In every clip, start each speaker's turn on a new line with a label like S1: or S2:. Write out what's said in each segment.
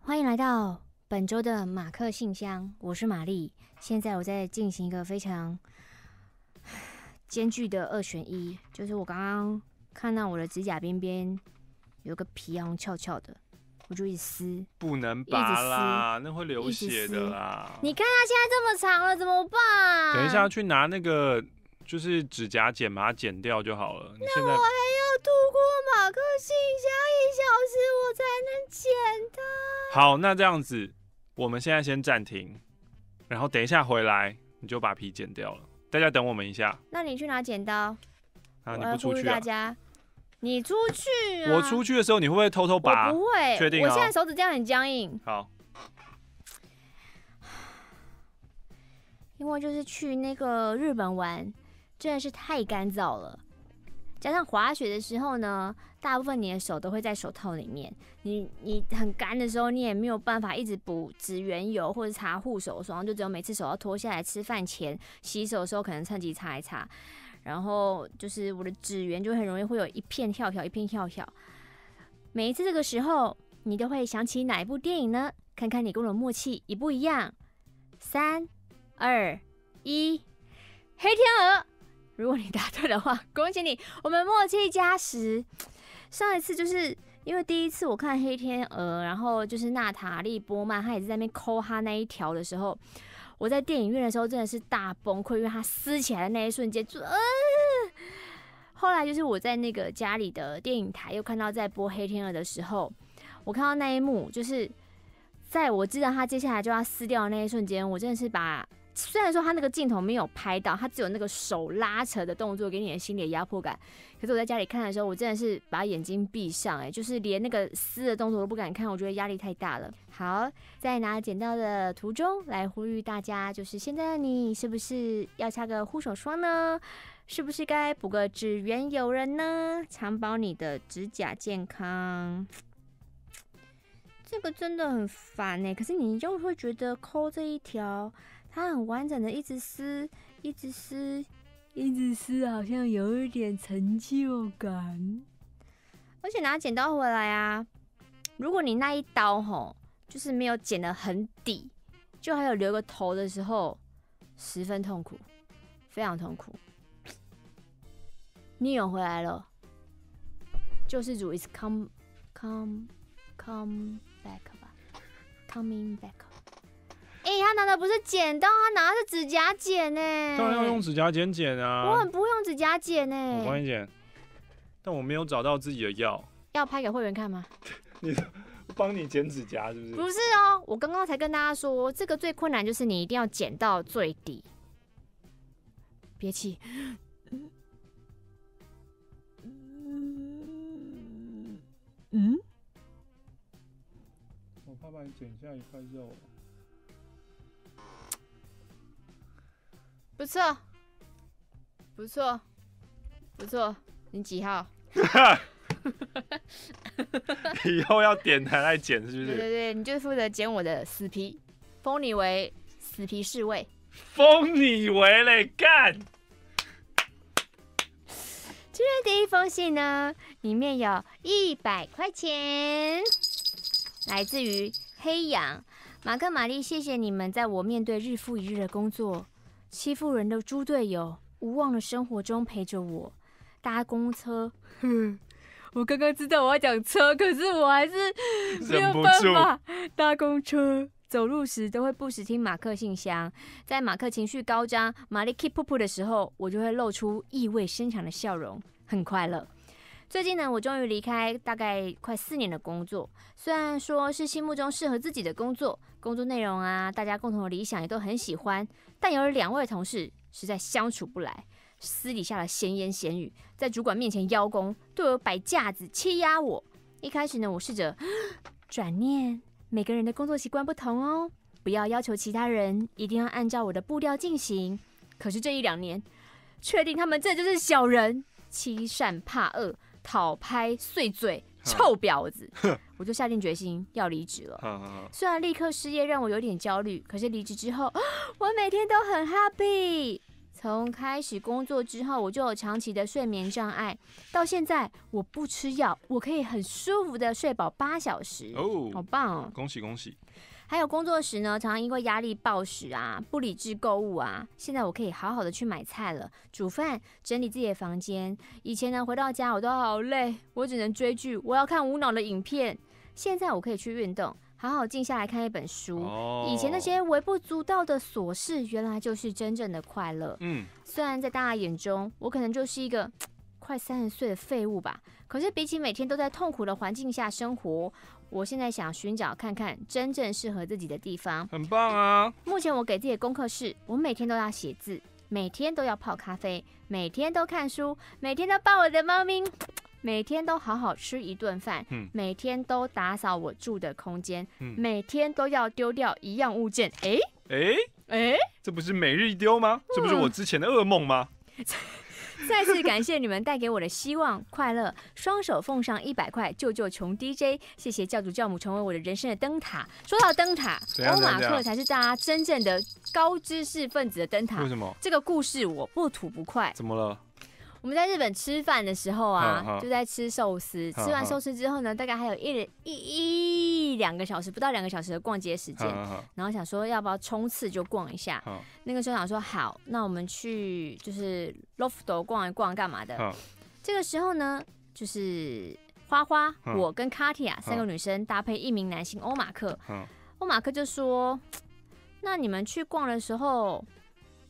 S1: 欢迎来到本周的马克信箱，我是玛丽。现在我在进行一个非常 艰巨的二选一，就是我刚刚看到我的指甲边边有个皮红翘翘的，我就一撕，
S2: 不能，拔啦，那会流血的啦。
S1: 你看它现在这么长了，怎么办？等一下
S2: 去拿那个就是指甲剪，把它剪掉就好了。那我还。
S1: 度过马克信箱一小时，我才能剪
S2: 它。好，那这样子，我们现在先暂停，然后等一下回来，你就把皮剪掉了。大家等我们一下。
S1: 那你去拿剪刀。
S2: 啊，你不出去啊？大
S1: 家，你出去啊！我出
S2: 去的时候，你会不会偷偷拔？不会。确定？我现在手
S1: 指这样很僵硬。好。因为就是去那个日本玩，真的是太干燥了。加上滑雪的时候呢，大部分你的手都会在手套里面，你你很干的时候，你也没有办法一直补指缘油或者擦护手霜，就只有每次手要脱下来吃饭前洗手的时候，可能趁机擦一擦。然后就是我的指缘就很容易会有一片跳跳，一片跳跳。每一次这个时候，你都会想起哪一部电影呢？看看你跟我默契一不一样。三、二、一，黑天鹅。如果你答对的话，恭喜你！我们默契加十。上一次就是因为第一次我看《黑天鹅》，然后就是娜塔莉波曼，她也是在那边抠她那一条的时候，我在电影院的时候真的是大崩溃，因为她撕起来的那一瞬间，就……呃。后来就是我在那个家里的电影台又看到在播《黑天鹅》的时候，我看到那一幕，就是在我知道她接下来就要撕掉的那一瞬间，我真的是把。虽然说他那个镜头没有拍到，他只有那个手拉扯的动作，给你的心里压迫感。可是我在家里看的时候，我真的是把眼睛闭上，哎，就是连那个撕的动作都不敢看，我觉得压力太大了。好，在拿剪刀的途中来呼吁大家，就是现在的你是不是要擦个护手霜呢？是不是该补个指缘油人呢？长保你的指甲健康。这个真的很烦哎，可是你又会觉得抠这一条。他很完整的，一直撕，一直撕，一直撕，好像有一点成就感。而且拿剪刀回来啊！如果你那一刀吼，就是没有剪得很底，就还有留个头的时候，十分痛苦，非常痛苦。你 e 回来了，救世主 is come come come back 吧，coming back。哎，他拿的不是剪刀，他拿的是指甲剪呢。当然要用
S2: 指甲剪剪啊。我很
S1: 不会用指甲剪呢。我帮
S2: 你剪，但我没有找到自己的药。
S1: 要拍给会员看吗？
S2: 你帮你剪指甲是不是？不是
S1: 哦，我刚刚才跟大家说，这个最困难就是你一定要剪到最低。别气。嗯？
S2: 我怕把你剪下一块肉。
S1: 不错，不错，不错。你几号？
S2: 以后要点台来剪，是不是？对对
S1: 对，你就负责剪我的死皮，封你为死皮侍卫，
S2: 封你为嘞干。
S1: 今天第一封信呢，里面有一百块钱，来自于黑羊马克玛丽。谢谢你们，在我面对日复一日的工作。欺负人的猪队友，无望的生活中陪着我搭公车。哼，我刚刚知道我要讲车，可是我还是没有办法搭公车。走路时都会不时听马克信箱，在马克情绪高涨、玛丽 keep 噗噗的时候，我就会露出意味深长的笑容，很快乐。最近呢，我终于离开大概快四年的工作，虽然说是心目中适合自己的工作，工作内容啊，大家共同的理想也都很喜欢，但有了两位同事实在相处不来，私底下的闲言闲语，在主管面前邀功，对我摆架子欺压我。一开始呢，我试着 转念，每个人的工作习惯不同哦，不要要求其他人一定要按照我的步调进行。可是这一两年，确定他们这就是小人，欺善怕恶。讨拍碎嘴臭婊子，我就下定决心要离职
S3: 了。虽
S1: 然立刻失业让我有点焦虑，可是离职之后，我每天都很 happy。从开始工作之后，我就有长期的睡眠障碍，到现在我不吃药，我可以很舒服的睡饱八小时。
S2: 哦，好棒！恭喜恭喜。
S1: 还有工作时呢，常常因为压力暴食啊，不理智购物啊。现在我可以好好的去买菜了，煮饭，整理自己的房间。以前呢，回到家我都好累，我只能追剧，我要看无脑的影片。现在我可以去运动，好好静下来看一本书。以前那些微不足道的琐事，原来就是真正的快乐。嗯，虽然在大家眼中，我可能就是一个 快三十岁的废物吧，可是比起每天都在痛苦的环境下生活。我现在想寻找看看真正适合自己的地方，很棒啊！目前我给自己的功课是：我每天都要写字，每天都要泡咖啡，每天都看书，每天都抱我的猫咪，每天都好好吃一顿饭，嗯，每天都打扫我住的空间，嗯，每天都要丢掉一样物件。哎哎哎，
S2: 这不是每日一丢吗？这不是我之前的噩梦吗？
S1: 再次感谢你们带给我的希望、快乐。双手奉上一百块，救救穷 DJ。谢谢教主教母，成为我的人生的灯塔。说到灯塔，欧马克才是大家真正的高知识分子的灯塔。为什么？这个故事我不吐不快。怎么了？我们在日本吃饭的时候啊，就在吃寿司。吃完寿司之后呢，大概还有一一。一两个小时不到两个小时的逛街时间，然后想说要不要冲刺就逛一下。那个时候想说好，那我们去就是 l o f t 逛一逛干嘛的？这个时候呢，就是花花、我跟 Katia 三个女生搭配一名男性欧马克。欧马克就说：“那你们去逛的时候，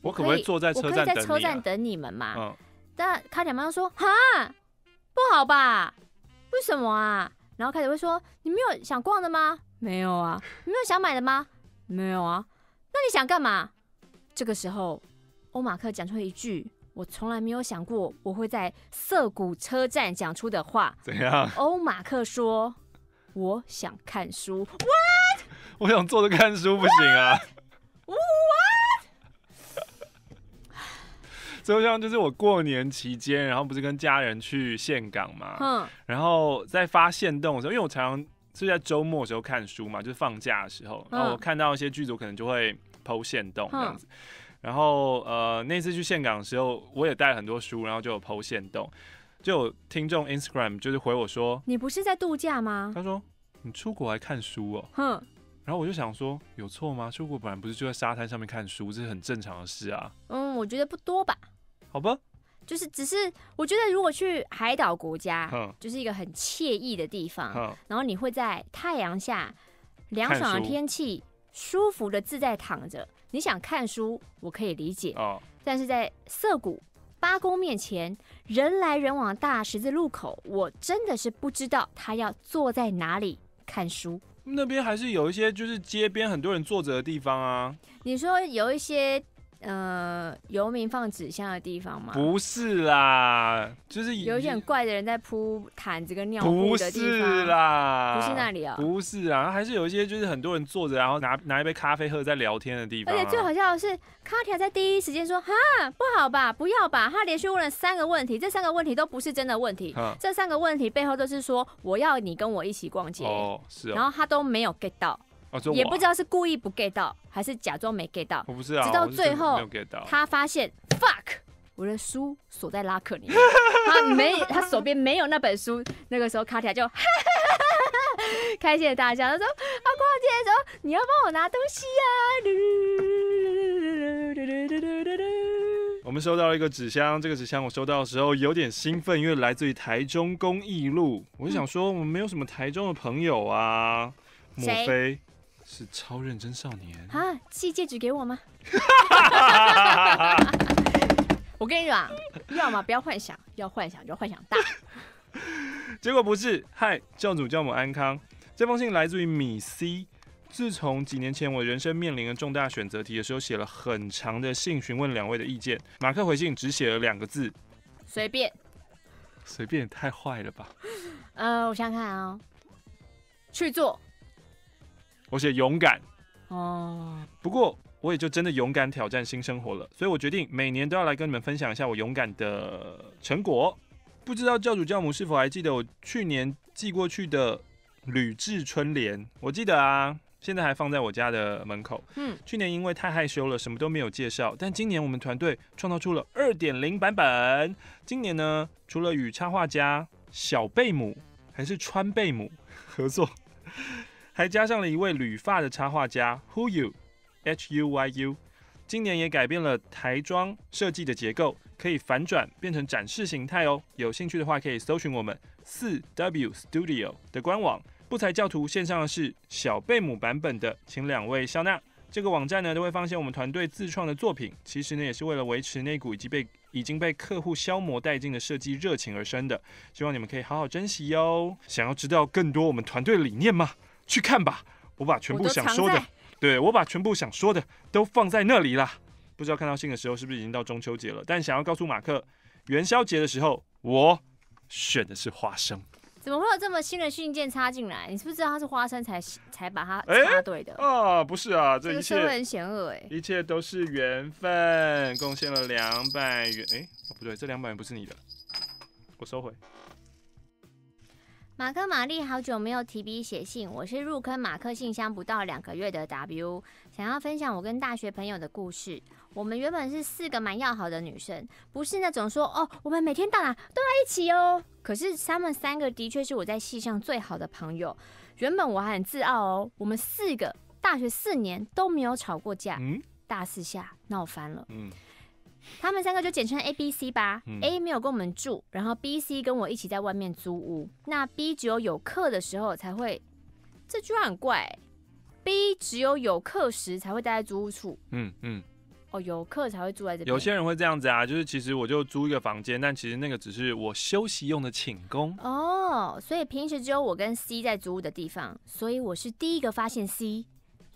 S3: 我可不可以坐在车站等你们嘛？”
S1: 但卡点妈妈说：“哈，不好吧？为什么啊？”然后开始会说：“你没有想逛的吗？没有啊。你没有想买的吗？没有啊。那你想干嘛？”这个时候，欧马克讲出了一句我从来没有想过我会在涩谷车站讲出的话：“怎样？”欧马克说：“我想看书。” What？
S2: 我想坐着看书不行啊。就像就是我过年期间，然后不是跟家人去岘港嘛，嗯，然后在发现动的时候，因为我常常是在周末时候看书嘛，就是放假的时候，然后我看到一些剧组可能就会抛现动这样子，然后呃那次去岘港的时候，我也带了很多书，然后就有抛线动，就有听众 Instagram 就是回我说，
S1: 你不是在度假吗？他说
S2: 你出国来看书哦，哼，然后我就想说有错吗？出国本来不是就在沙滩上面看书，这是很正常的事啊，
S1: 嗯，我觉得不多吧。好吧，就是只是我觉得，如果去海岛国家，就是一个很惬意的地方，然后你会在太阳下、凉爽的天气、舒服的自在躺着，你想看书，我可以理解。但是在涩谷八公面前，人来人往大十字路口，我真的是不知道他要坐在哪里看书。
S2: 那边还是有一些，就是街边很多人坐着的地方啊。
S1: 你说有一些。呃，游民放纸箱的地方吗？不
S2: 是啦，就是有一些很
S1: 怪的人在铺毯子跟尿布的地方啦。不是那里啊？不
S2: 是啊，还是有一些就是很多人坐着，然后拿拿一杯咖啡喝，在聊天的地方。而且最好
S1: 笑的是，卡提在第一时间说哈，不好吧，不要吧。他连续问了三个问题，这三个问题都不是真的问题。这三个问题背后都是说我要你跟我一起逛街。哦，是。然后他都没有 get 到。也不知道是故意不 get 到，还是假装没 get 到。我不是啊，直到最后他发现 fuck，我的书锁在拉克里面，他没，他手边没有那本书。那个时候卡提亚就开心的大笑，他说：“啊，逛街的时候你要帮我拿东西啊！”
S2: 我们收到了一个纸箱，这个纸箱我收到的时候有点兴奋，因为来自于台中公益路。我就想说，我们没有什么台中的朋友啊，莫非？是超认真少年
S1: 啊！寄戒指给我吗？我跟你讲，要么不要幻想，要幻想就幻想大。
S2: 结果不是，嗨，教主教母安康，这封信来自于米 C。自从几年前我人生面临了重大选择题的时候，写了很长的信询问两位的意见。马克回信只写了两个字：随便。随便也太坏了吧？
S1: 呃，我想想看啊，去做。
S2: 我写勇敢，
S1: 哦，
S2: 不过我也就真的勇敢挑战新生活了，所以我决定每年都要来跟你们分享一下我勇敢的成果。不知道教主教母是否还记得我去年寄过去的铝制春联？我记得啊，现在还放在我家的门口。嗯，去年因为太害羞了，什么都没有介绍，但今年我们团队创造出了二点零版本。今年呢，除了与插画家小贝母还是川贝母合作。还加上了一位旅发的插画家 w h o y o u h U Y U，今年也改变了台装设计的结构，可以反转变成展示形态哦。有兴趣的话可以搜寻我们四 W Studio 的官网。不裁教徒线上的是小贝姆版本的，请两位笑纳。这个网站呢都会放些我们团队自创的作品，其实呢也是为了维持那股已经被已经被客户消磨殆尽的设计热情而生的，希望你们可以好好珍惜哟。想要知道更多我们团队理念吗？去看吧，我把全部想说的，对我把全部想说的都放在那里了。不知道看到信的时候是不是已经到中秋节了？但想要告诉马克，元宵节的时候我选的是花生。
S1: 怎么会有这么新的信件插进来？你是不是知道他是花生才才把它插
S2: 对的啊？不是啊，这一切，很险恶一切都是缘分。贡献了两百元，哎，不对，这两百元不是你的，我收回。
S1: 马克玛丽，好久没有提笔写信。我是入坑马克信箱不到两个月的 W，想要分享我跟大学朋友的故事。我们原本是四个蛮要好的女生，不是那种说哦，我们每天到哪都在一起哦。可是他们三个的确是我在戏上最好的朋友。原本我还很自傲哦，我们四个大学四年都没有吵过架。嗯，大四下闹翻了。嗯。他们三个就简称 A、B、C 吧。A 没有跟我们住，然后 B、C 跟我一起在外面租屋。那 B 只有有课的时候才会，这居然很怪。B 只有有课时才会待在租屋处。嗯嗯。哦，有课才会住在这。有些
S2: 人会这样子啊，就是其实我就租一个房间，但其实那个只是我休息用的寝宫。
S1: 哦，所以平时只有我跟 C 在租屋的地方，所以我是第一个发现 C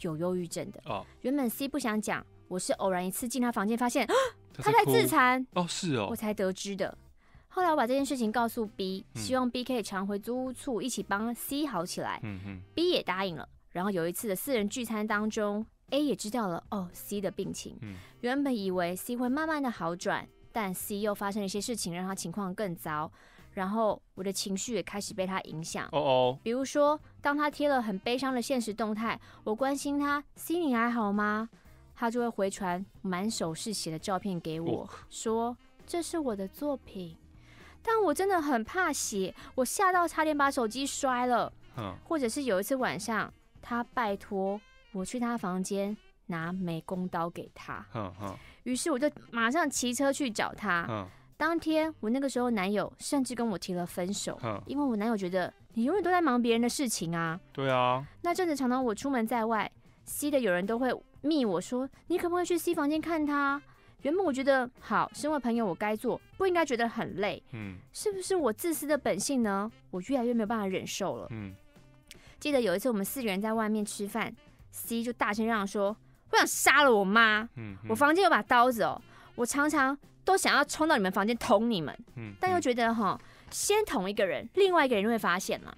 S1: 有忧郁症的。哦。原本 C 不想讲，我是偶然一次进他房间发现。他在自残哦，是哦，我才得知的。后来我把这件事情告诉 B，希望 B 可以常回租屋处一起帮 C 好起来。嗯 b 也答应了。然后有一次的四人聚餐当中，A 也知道了哦 C 的病情。嗯，原本以为 C 会慢慢的好转，但 C 又发生了一些事情，让他情况更糟。然后我的情绪也开始被他影响。哦哦，比如说当他贴了很悲伤的现实动态，我关心他 C 你还好吗？他就会回传满手是血的照片给我，说这是我的作品，但我真的很怕血，我吓到差点把手机摔了。或者是有一次晚上，他拜托我去他房间拿美工刀给他。于是我就马上骑车去找他。当天我那个时候男友甚至跟我提了分手，因为我男友觉得你永远都在忙别人的事情啊。对啊。那阵子常常我出门在外，吸的有人都会。密我说，你可不可以去 C 房间看他？原本我觉得好，身为朋友我该做，不应该觉得很累。嗯，是不是我自私的本性呢？我越来越没有办法忍受了。嗯，记得有一次我们四个人在外面吃饭，C 就大声嚷说：“我想杀了我妈！嗯，我房间有把刀子哦，我常常都想要冲到你们房间捅你们。嗯，但又觉得哈，先捅一个人，另外一个人就会发现啦。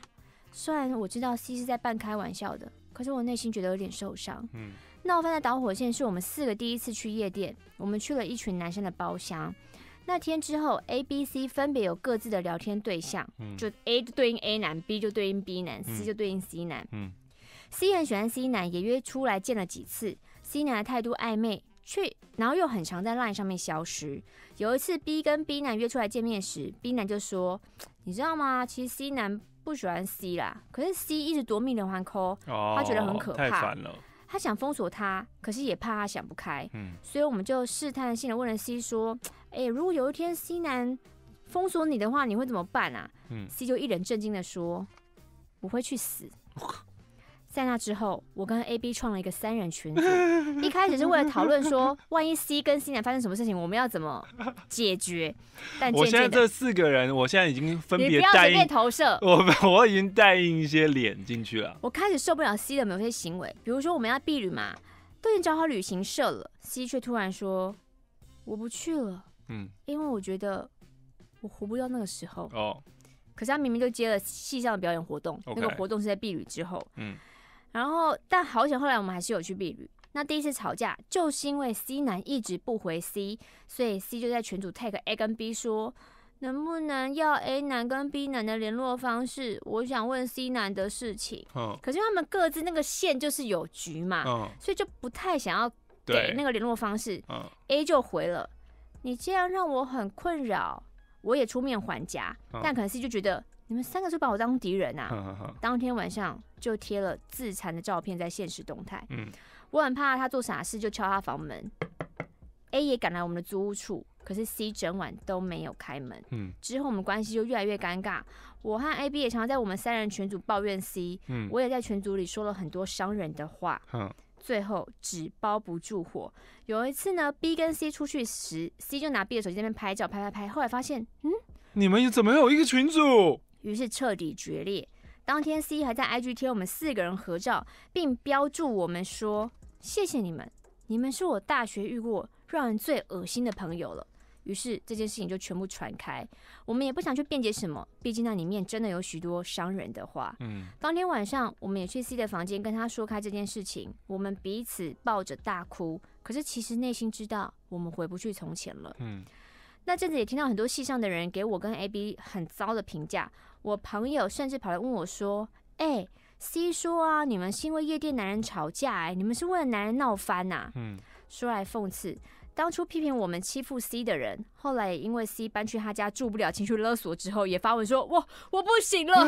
S1: 虽然我知道 C 是在半开玩笑的，可是我内心觉得有点受伤。嗯。闹翻的导火线是我们四个第一次去夜店，我们去了一群男生的包厢。那天之后，A、B、C 分别有各自的聊天对象，就 A 对应 A 男，B 就对应 B 男，C 就对应 C 男。嗯。C 很喜欢 C 男，也约出来见了几次。C 男的态度暧昧，却然后又很常在 LINE 上面消失。有一次 B 跟 B 男约出来见面时，B 男就说：“你知道吗？其实 C 男不喜欢 C 啦，可是 C 一直夺命连环 call，他觉得很可怕，太烦了。”他想封锁他，可是也怕他想不开，嗯，所以我们就试探性的问了 C 说：“哎，如果有一天 C 男封锁你的话，你会怎么办啊？”嗯，C 就一脸震惊的说：“我会去死。”在那之后，我跟 A、B 创了一个三人群组，一开始是为了讨论说，万一 C 跟 C 男发生什么事情，我们要怎么解决？但我现在这
S2: 四个人，我现在已经分别带印投射，我我已经带应一些脸进去了。
S1: 我开始受不了 C 的某些行为，比如说我们要避旅嘛，都已经找好旅行社了，C 却突然说我不去了，嗯，因为我觉得我活不到那个时候哦。可是他明明就接了戏上的表演活动，那个活动是在避旅之后，嗯。然后，但好险，后来我们还是有去避旅。那第一次吵架就是因为 C 男一直不回 C，所以 C 就在群组 take A 跟 B 说，能不能要 A 男跟 B 男的联络方式，我想问 C 男的事情。嗯。可是他们各自那个线就是有局嘛，所以就不太想要给那个联络方式。嗯。A 就回了，你这样让我很困扰，我也出面还家。」但可能 C 就觉得。你们三个是把我当敌人啊！当天晚上就贴了自残的照片在现实动态。嗯，我很怕他做傻事，就敲他房门。A 也赶来我们的租屋处，可是 C 整晚都没有开门。嗯，之后我们关系就越来越尴尬。我和 A、B 也常常在我们三人群组抱怨 C。嗯，我也在群组里说了很多伤人的话。嗯，最后纸包不住火。有一次呢，B 跟 C 出去时，C 就拿 B 的手机在那边拍照，拍拍拍。后来发现，嗯，
S2: 你们怎么有一个群组？
S1: 于是彻底决裂。当天 C 还在 IG 贴我们四个人合照，并标注我们说：“谢谢你们，你们是我大学遇过让人最恶心的朋友了。”于是这件事情就全部传开。我们也不想去辩解什么，毕竟那里面真的有许多伤人的话。嗯。当天晚上我们也去 C 的房间跟他说开这件事情，我们彼此抱着大哭。可是其实内心知道我们回不去从前了。嗯。那阵子也听到很多戏上的人给我跟 A B 很糟的评价。我朋友甚至跑来问我说：“哎，C 说啊，你们是因为夜店男人吵架哎，你们是为了男人闹翻呐？”嗯，说来讽刺，当初批评我们欺负 C 的人，后来因为 C 搬去他家住不了，情绪勒索之后，也发文说：“我我不行了。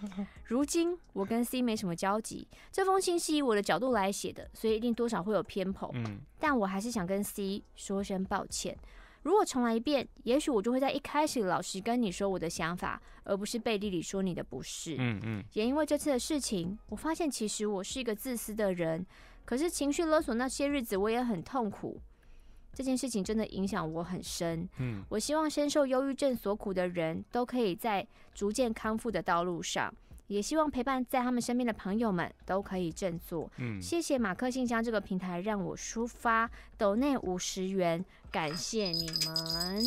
S1: ”如今我跟 C 没什么交集，这封信是以我的角度来写的，所以一定多少会有偏颇。嗯，但我还是想跟 C 说声抱歉。如果重来一遍，也许我就会在一开始老实跟你说我的想法，而不是背地里说你的不是。嗯嗯。也因为这次的事情，我发现其实我是一个自私的人。可是情绪勒索那些日子，我也很痛苦。这件事情真的影响我很深。嗯，我希望深受忧郁症所苦的人都可以在逐渐康复的道路上。也希望陪伴在他们身边的朋友们都可以振作。嗯，谢谢马克信箱这个平台让我抒发抖内五十元，感谢你们。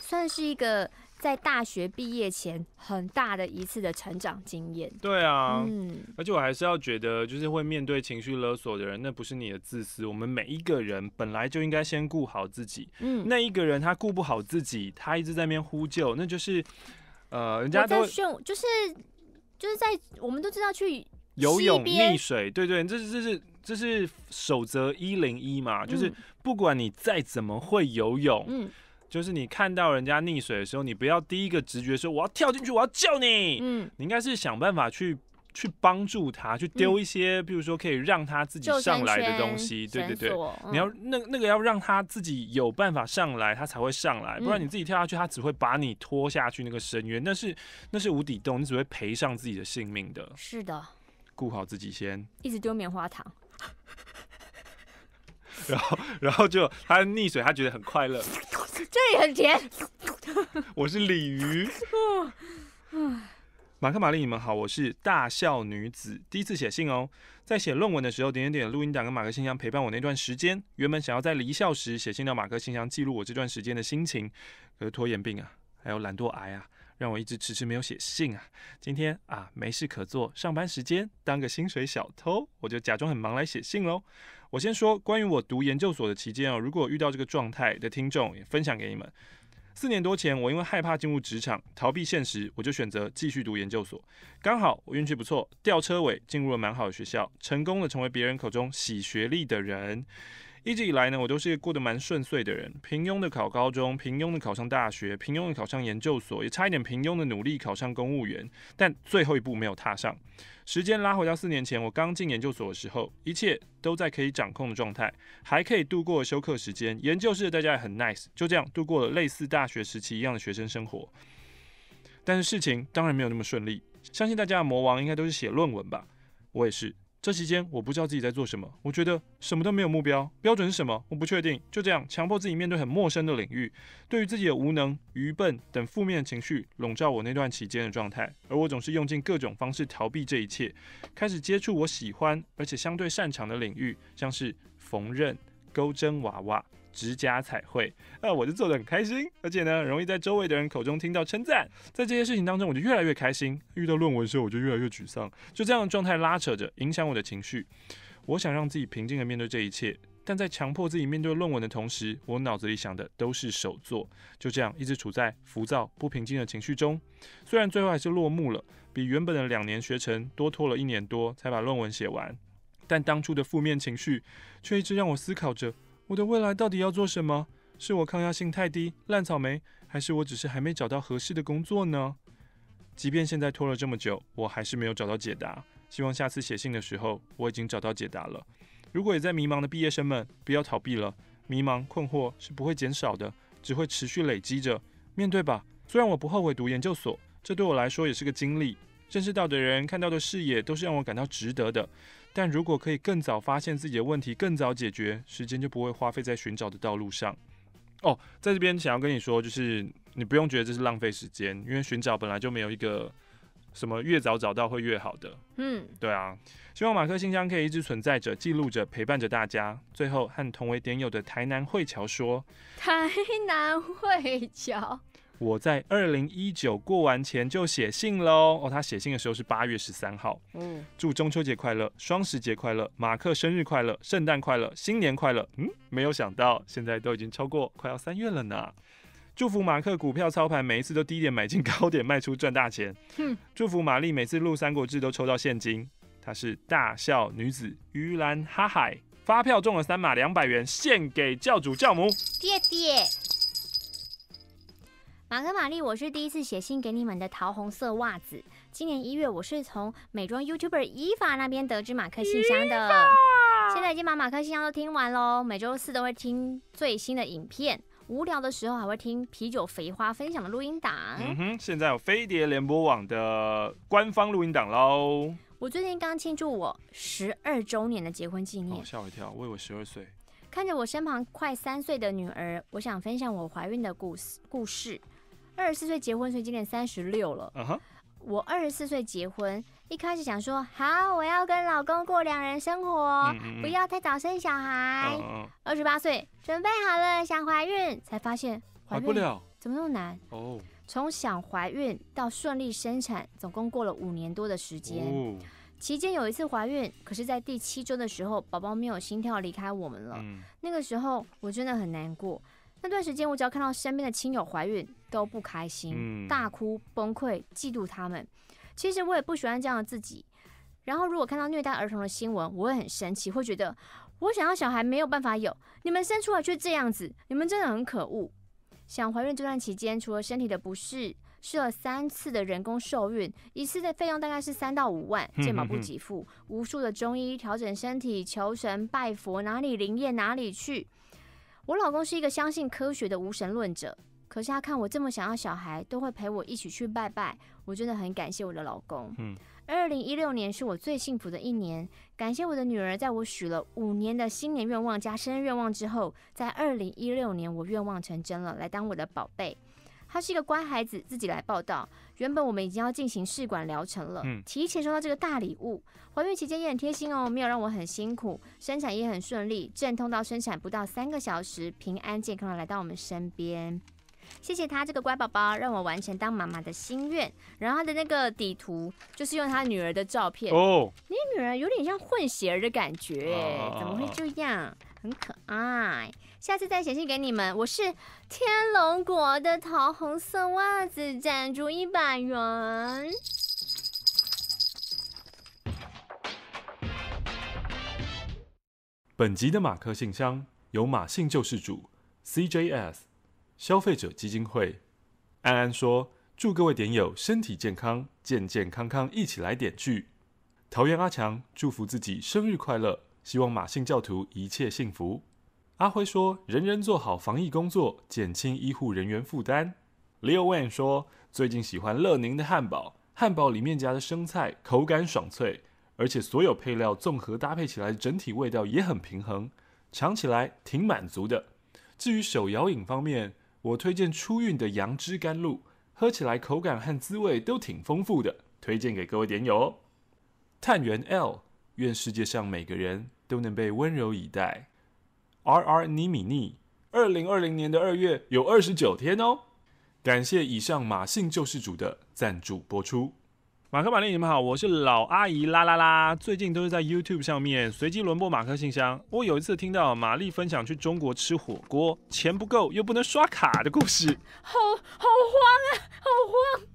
S1: 算是一个在大学毕业前很大的一次的成长经验。
S2: 对啊，嗯，而且我还是要觉得，就是会面对情绪勒索的人，那不是你的自私。我们每一个人本来就应该先顾好自己。嗯，那一个人他顾不好自己，他一直在那边呼救，那就是。呃，人家在炫，
S1: 就是就是在我们都知道去游泳溺
S2: 水，对对，这是这是这是守则一零一嘛，就是不管你再怎么会游泳，嗯，就是你看到人家溺水的时候，你不要第一个直觉说我要跳进去，我要救你，嗯，你应该是想办法去。去帮助他，去丢一些，比如说可以让他自己上来的东西，对对对。你要那那个要让他自己有办法上来，他才会上来。不然你自己跳下去，他只会把你拖下去那个深渊，那是那是无底洞，你只会赔上自己的性命的。是的，顾好自己先。
S1: 一直丢棉花糖，
S2: 然后然后就他溺水，他觉得很快乐，
S1: 这里很甜。
S2: 我是鲤鱼。马克玛丽，你们好，我是大笑女子，第一次写信哦。在写论文的时候，点点点录音档跟马克信箱陪伴我那段时间。原本想要在离校时写信到马克信箱，记录我这段时间的心情。可是拖延病啊，还有懒惰癌啊，让我一直迟迟没有写信啊。今天啊，没事可做，上班时间当个薪水小偷，我就假装很忙来写信喽。我先说关于我读研究所的期间哦，如果遇到这个状态的听众，也分享给你们。四年多前，我因为害怕进入职场、逃避现实，我就选择继续读研究所。刚好我运气不错，吊车尾进入了蛮好的学校，成功的成为别人口中“洗学历”的人。一直以来呢，我都是一个过得蛮顺遂的人，平庸的考高中，平庸的考上大学，平庸的考上研究所，也差一点平庸的努力考上公务员，但最后一步没有踏上。时间拉回到四年前，我刚进研究所的时候，一切都在可以掌控的状态，还可以度过休课时间，研究室大家也很 nice，就这样度过了类似大学时期一样的学生生活。但是事情当然没有那么顺利，相信大家的魔王应该都是写论文吧，我也是。这期间，我不知道自己在做什么，我觉得什么都没有目标，标准是什么，我不确定。就这样，强迫自己面对很陌生的领域，对于自己的无能、愚笨等负面情绪笼罩我那段期间的状态，而我总是用尽各种方式逃避这一切，开始接触我喜欢而且相对擅长的领域，像是缝纫、钩针娃娃。指甲彩绘，啊，我就做得很开心，而且呢，容易在周围的人口中听到称赞，在这些事情当中，我就越来越开心。遇到论文的时候，我就越来越沮丧，就这样的状态拉扯着，影响我的情绪。我想让自己平静地面对这一切，但在强迫自己面对论文的同时，我脑子里想的都是手作，就这样一直处在浮躁不平静的情绪中。虽然最后还是落幕了，比原本的两年学程多拖了一年多才把论文写完，但当初的负面情绪却一直让我思考着。我的未来到底要做什么？是我抗压性太低，烂草莓，还是我只是还没找到合适的工作呢？即便现在拖了这么久，我还是没有找到解答。希望下次写信的时候，我已经找到解答了。如果也在迷茫的毕业生们，不要逃避了，迷茫困惑是不会减少的，只会持续累积着。面对吧。虽然我不后悔读研究所，这对我来说也是个经历，认识到的人，看到的视野，都是让我感到值得的。但如果可以更早发现自己的问题，更早解决，时间就不会花费在寻找的道路上。哦，在这边想要跟你说，就是你不用觉得这是浪费时间，因为寻找本来就没有一个什么越早找到会越好的。嗯，对啊，希望马克信箱可以一直存在着，记录着，陪伴着大家。最后，和同为点友的台南会桥说，
S1: 台南会桥。
S2: 我在二零一九过完前就写信喽哦，他写信的时候是八月十三号。嗯，祝中秋节快乐，双十节快乐，马克生日快乐，圣诞快乐，新年快乐。嗯，没有想到现在都已经超过快要三月了呢。祝福马克股票操盘每一次都低点买进，高点卖出赚大钱。嗯，祝福玛丽每次录三国志都抽到现金。她是大笑女子于兰哈海，发票中了三码两百元，献给教主教母
S1: 爹爹。马克、玛丽，我是第一次写信给你们的桃红色袜子。今年一月，我是从美妆 YouTuber 伊法那边得知马克信箱的。现在已经把马克信箱都听完喽，每周四都会听最新的影片，无聊的时候还会听啤酒肥花分享的录音档。嗯
S2: 哼，现在有飞碟联播网的官方录音档喽。
S1: 我最近刚庆祝我十二周年的结婚纪念，
S2: 吓我一跳，为我十二岁。
S1: 看着我身旁快三岁的女儿，我想分享我怀孕的故故事。二十四岁结婚，所以今年三十六了。我二十四岁结婚，一开始想说好，我要跟老公过两人生活，不要太早生小孩。二十八岁准备好了想怀孕，才发现怀不了，怎么那么难？哦，从想怀孕到顺利生产，总共过了五年多的时间。期间有一次怀孕，可是，在第七周的时候，宝宝没有心跳，离开我们了。那个时候我真的很难过。那段时间，我只要看到身边的亲友怀孕，都不开心，大哭崩溃，嫉妒他们。其实我也不喜欢这样的自己。然后如果看到虐待儿童的新闻，我会很生气，会觉得我想要小孩没有办法有，你们生出来却这样子，你们真的很可恶。想怀孕这段期间，除了身体的不适，试了三次的人工受孕，一次的费用大概是三到五万，健保不给付，无数的中医调整身体，求神拜佛，哪里灵验哪里去。我老公是一个相信科学的无神论者，可是他看我这么想要小孩，都会陪我一起去拜拜。我真的很感谢我的老公。嗯，二零一六年是我最幸福的一年，感谢我的女儿，在我许了五年的新年愿望加生日愿望之后，在二零一六年我愿望成真了，来当我的宝贝。他是一个乖孩子，自己来报道。原本我们已经要进行试管疗程了，提前收到这个大礼物。怀孕期间也很贴心哦，没有让我很辛苦，生产也很顺利，阵痛到生产不到三个小时，平安健康的来到我们身边。谢谢他这个乖宝宝，让我完成当妈妈的心愿。然后他的那个底图就是用他女儿的照片哦，你女儿有点像混血儿的感觉，怎么会这样？很可爱，下次再写信给你们。我是天龙国的桃红色袜子赞助一百元。
S2: 本集的马克信箱由马信救世主 CJS 消费者基金会安安说，祝各位点友身体健康，健健康康，一起来点剧。桃园阿强祝福自己生日快乐。希望马姓教徒一切幸福。阿辉说：“人人做好防疫工作，减轻医护人员负担。” Leo Wan 说：“最近喜欢乐宁的汉堡，汉堡里面夹的生菜口感爽脆，而且所有配料综合搭配起来，整体味道也很平衡，尝起来挺满足的。至于手摇饮方面，我推荐初运的杨枝甘露，喝起来口感和滋味都挺丰富的，推荐给各位点友。”探员 L。愿世界上每个人都能被温柔以待。R R 尼米尼，二零二零年的二月有二十九天哦。感谢以上马姓救世主的赞助播出。马克玛丽，你们好，我是老阿姨啦啦啦。最近都是在 YouTube 上面随机轮播马克信箱。我有一次听到玛丽分享去中国吃火锅，钱不够又不能刷卡的故事，
S3: 好好慌啊，好慌。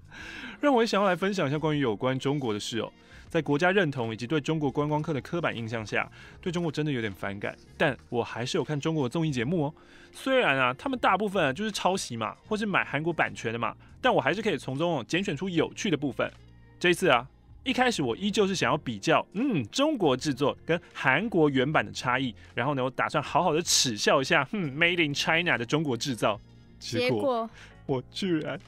S2: 让我也想要来分享一下关于有关中国的事哦。在国家认同以及对中国观光客的刻板印象下，对中国真的有点反感。但我还是有看中国综艺节目哦。虽然啊，他们大部分就是抄袭嘛，或是买韩国版权的嘛，但我还是可以从中拣选出有趣的部分。这次啊，一开始我依旧是想要比较，嗯，中国制作跟韩国原版的差异。然后呢，我打算好好的耻笑一下，哼，Made in China 的中国制造。结果我居然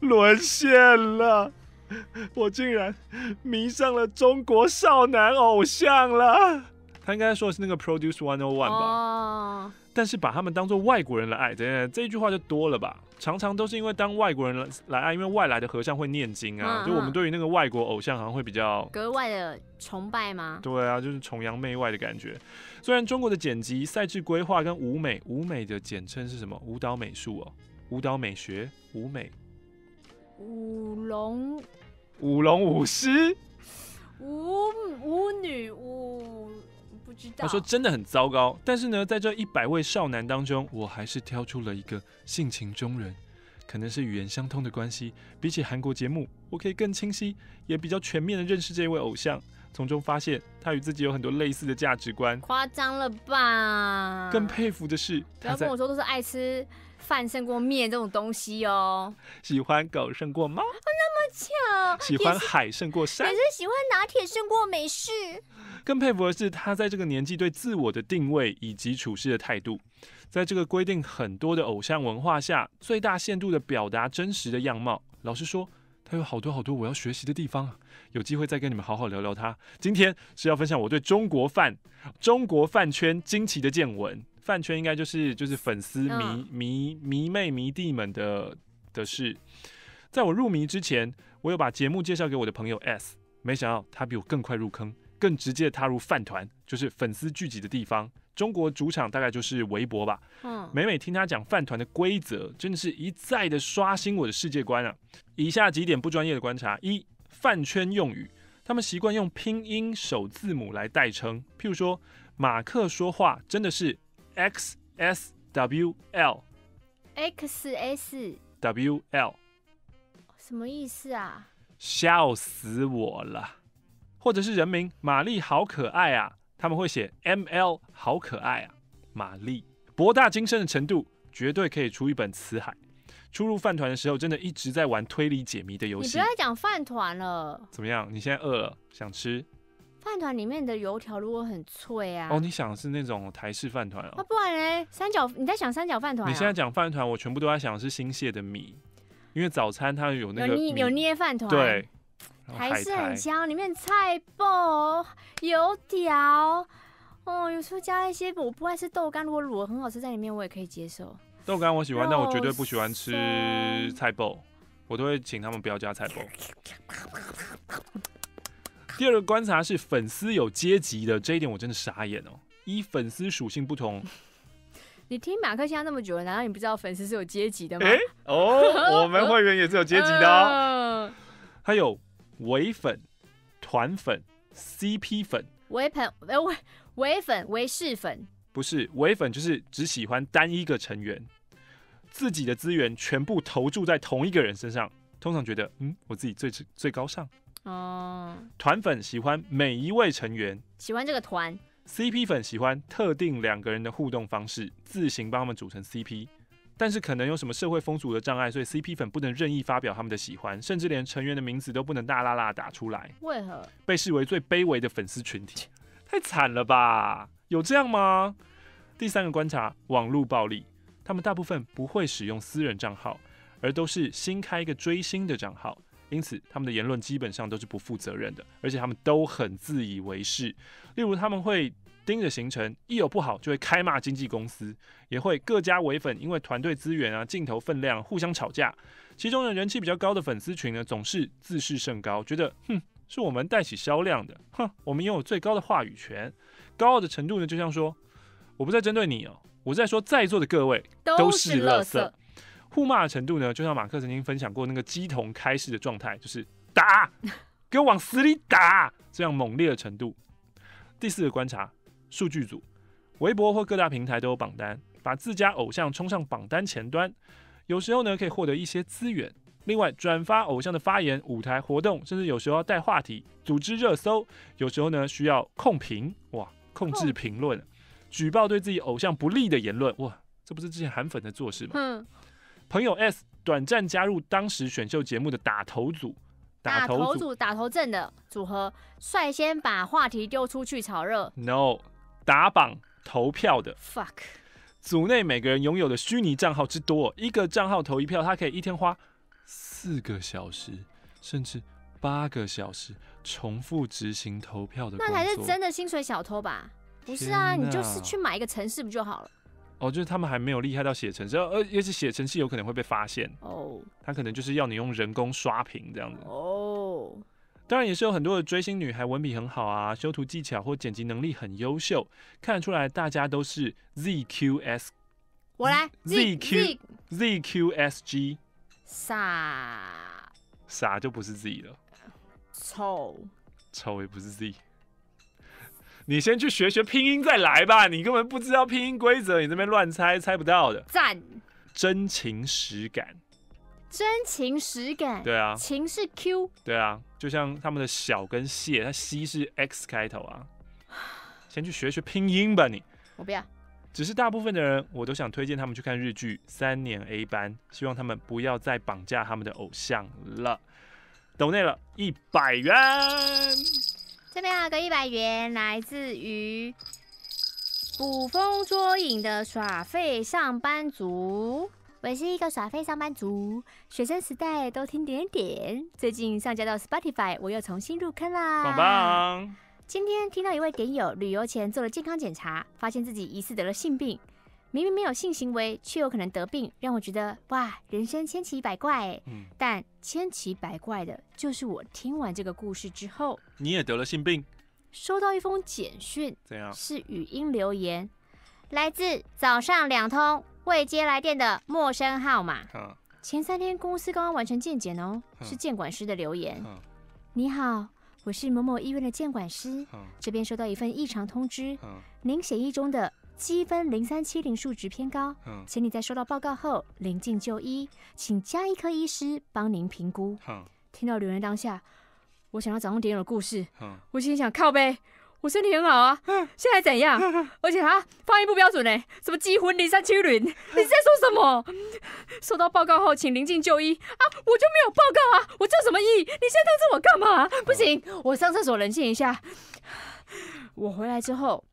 S2: 沦陷了。我竟然迷上了中国少男偶像了。他应该说的是那个 Produce One O One 吧？哦。但是把他们当做外国人来爱，等不对？这句话就多了吧。常常都是因为当外国人来爱，因为外来的和尚会念经啊。就我们对于那个外国偶像，好像会比较
S1: 格外的崇拜吗？
S2: 对啊，就是崇洋媚外的感觉。虽然中国的剪辑、赛制规划跟舞美，舞美的简称是什么？舞蹈美术哦，舞蹈美学，舞美。
S1: 舞龙，
S2: 舞龙舞狮，
S1: 舞舞女舞，不知道。我说真
S2: 的很糟糕，但是呢，在这一百位少男当中，我还是挑出了一个性情中人。可能是语言相通的关系，比起韩国节目，我可以更清晰，也比较全面的认识这位偶像，从中发现他与自己有很多类似的价值观。
S1: 夸张了吧？更
S2: 佩服的是，他跟我说
S1: 都是爱吃。饭胜过面这种东西哦，
S2: 喜欢狗胜过猫，那
S1: 么巧，喜欢海
S2: 胜过山，也是
S1: 喜欢拿铁胜过美式。
S2: 更佩服的是他在这个年纪对自我的定位以及处事的态度，在这个规定很多的偶像文化下，最大限度的表达真实的样貌。老实说，他有好多好多我要学习的地方啊！有机会再跟你们好好聊聊他。今天是要分享我对中国饭、中国饭圈惊奇的见闻。饭圈应该就是就是粉丝迷迷迷妹迷弟们的的事。在我入迷之前，我有把节目介绍给我的朋友 S，没想到他比我更快入坑，更直接踏入饭团，就是粉丝聚集的地方。中国主场大概就是微博吧。嗯，每每听他讲饭团的规则，真的是一再的刷新我的世界观啊！以下几点不专业的观察：一、饭圈用语，他们习惯用拼音首字母来代称，譬如说马克说话真的是。x s w l
S1: x s
S2: w l，
S1: 什么意思啊？
S2: 笑死我了！或者是人名，玛丽好可爱啊！他们会写 m l 好可爱啊，玛丽博大精深的程度，绝对可以出一本辞海。出入饭团的时候，真的一直在玩推理解谜的游戏。不要再
S1: 讲饭团了，
S2: 怎么样？你现在饿了，想吃？
S1: 饭团里面的油条如果很脆啊？哦，你
S2: 想是那种台式饭团啊？
S1: 那不然嘞，三角，你在想三角饭团？你现在
S2: 讲饭团，我全部都在想是新蟹的米，因为早餐它有那个有捏
S1: 饭团，对，
S2: 还是很
S1: 香，里面菜包、油条，哦，有时候加一些我不爱吃豆干，如果卤的很好吃在里面，我也可以接受。
S2: 豆干我喜欢，但我绝对不喜欢吃菜包，我都会请他们不要加菜包。第二个观察是粉丝有阶级的这一点，我真的傻眼哦。依粉丝属性不同，
S1: 你听马克现在那么久了，难道你不知道粉丝是有阶级的吗？哎
S2: 哦，我们会员也是有阶级的
S1: 哦。
S2: 还有伪粉、团粉、CP 粉、
S1: 伪粉、伪伪粉、伪视粉，
S2: 不是伪粉，就是只喜欢单一个成员，自己的资源全部投注在同一个人身上，通常觉得嗯，我自己最最高尚。
S1: 哦，
S2: 团粉喜欢每一位成员，
S1: 喜欢这个团。
S2: CP 粉喜欢特定两个人的互动方式，自行帮他们组成 CP，但是可能有什么社会风俗的障碍，所以 CP 粉不能任意发表他们的喜欢，甚至连成员的名字都不能大啦啦打出来。为何？被视为最卑微的粉丝群体，太惨了吧？有这样吗？第三个观察，网络暴力，他们大部分不会使用私人账号，而都是新开一个追星的账号。因此，他们的言论基本上都是不负责任的，而且他们都很自以为是。例如，他们会盯着行程，一有不好就会开骂经纪公司，也会各家唯粉因为团队资源啊、镜头分量互相吵架。其中的人气比较高的粉丝群呢，总是自视甚高，觉得哼，是我们带起销量的，哼，我们拥有最高的话语权。高傲的程度呢，就像说，我不再针对你哦，我在说在座的各位都是垃圾。互骂的程度呢，就像马克曾经分享过那个鸡同开市的状态，就是打，给我往死里打，这样猛烈的程度。第四个观察数据组，微博或各大平台都有榜单，把自家偶像冲上榜单前端，有时候呢可以获得一些资源。另外，转发偶像的发言、舞台活动，甚至有时候要带话题组织热搜，有时候呢需要控评，哇，控制评论，举报对自己偶像不利的言论，哇，这不是之前韩粉的做事吗？嗯。朋友 S 短暂加入当时选秀节目的打头组，打头组
S1: 打头阵的组合，率先把话题丢出去炒
S2: 热。No，打榜投票的。Fuck，组内每个人拥有的虚拟账号之多，一个账号投一票，他可以一天花四个小时，甚至八个小时重复执行投票的那才是真
S1: 的薪水小偷吧？不是啊，你就是去买一个城市不就好了？
S2: 哦，就是他们还没有厉害到写程式，呃，也许写程式有可能会被发现。哦，他可能就是要你用人工刷屏这样子。哦，当然也是有很多的追星女孩文笔很好啊，修图技巧或剪辑能力很优秀，看得出来大家都是 ZQS。我来。ZQ ZQSG。
S1: 傻。
S2: 傻就不是 Z 了。
S1: 丑。
S2: 丑也不是 Z。你先去学学拼音再来吧，你根本不知道拼音规则，你这边乱猜猜不到的。赞，真情实感，
S1: 真情实感。对啊，情是 Q。
S2: 对啊，就像他们的小跟蟹，它 C 是 X 开头啊。先去学学拼音吧，你。我不要。只是大部分的人，我都想推荐他们去看日剧《三年 A 班》，希望他们不要再绑架他们的偶像了。抖内了一百元。
S1: 这边有个一百元来自于捕风捉影的耍废上班族，我是一个耍废上班族，学生时代都听点点，最近上架到 Spotify，我又重新入坑啦。棒棒！今天听到一位点友旅游前做了健康检查，发现自己疑似得了性病。明明没有性行为，却有可能得病，让我觉得哇，人生千奇百怪嗯。但千奇百怪的就是我听完这个故事之后，
S2: 你也得了性病。
S1: 收到一封简讯，怎样？是语音留言，来自早上两通未接来电的陌生号码。嗯。前三天公司刚刚完成健检哦，是监管师的留言。嗯。你好，我是某某医院的监管师。这边收到一份异常通知，您协议中的。积分零三七零数值偏高，请你在收到报告后临近就医，请加一科医师帮您评估。听到“留言当下”，我想要掌握点我的故事。我心想靠呗，我身体很好啊，现在怎样？而且他发音不标准呢，什么积分零三七零？你在说什么？收到报告后请临近就医啊！我就没有报告啊，我叫什么医？你现在通知我干嘛？不行，我上厕所冷静一下。我回来之后。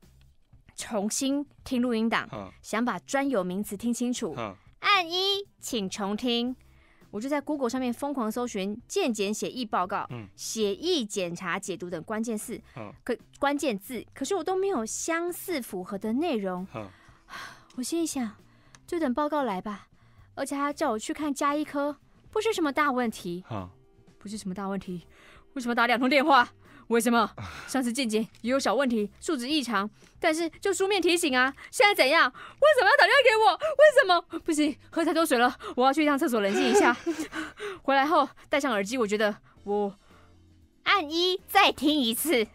S1: 重新听录音档，想把专有名词听清楚。按一，请重听。我就在 Google 上面疯狂搜寻“见检写意报告”、“写意检查解读”等关键字。可关键字可是我都没有相似符合的内容。我心里想，就等报告来吧。而且他叫我去看加一科，不是什么大问题。不是什么大问题。为什么打两通电话？为什么上次静静也有小问题，数值异常，但是就书面提醒啊。现在怎样？为什么要打电话给我？为什么不行？喝太多水了，我要去一趟厕所冷静一下。回来后戴上耳机，我觉得我按一再听一次。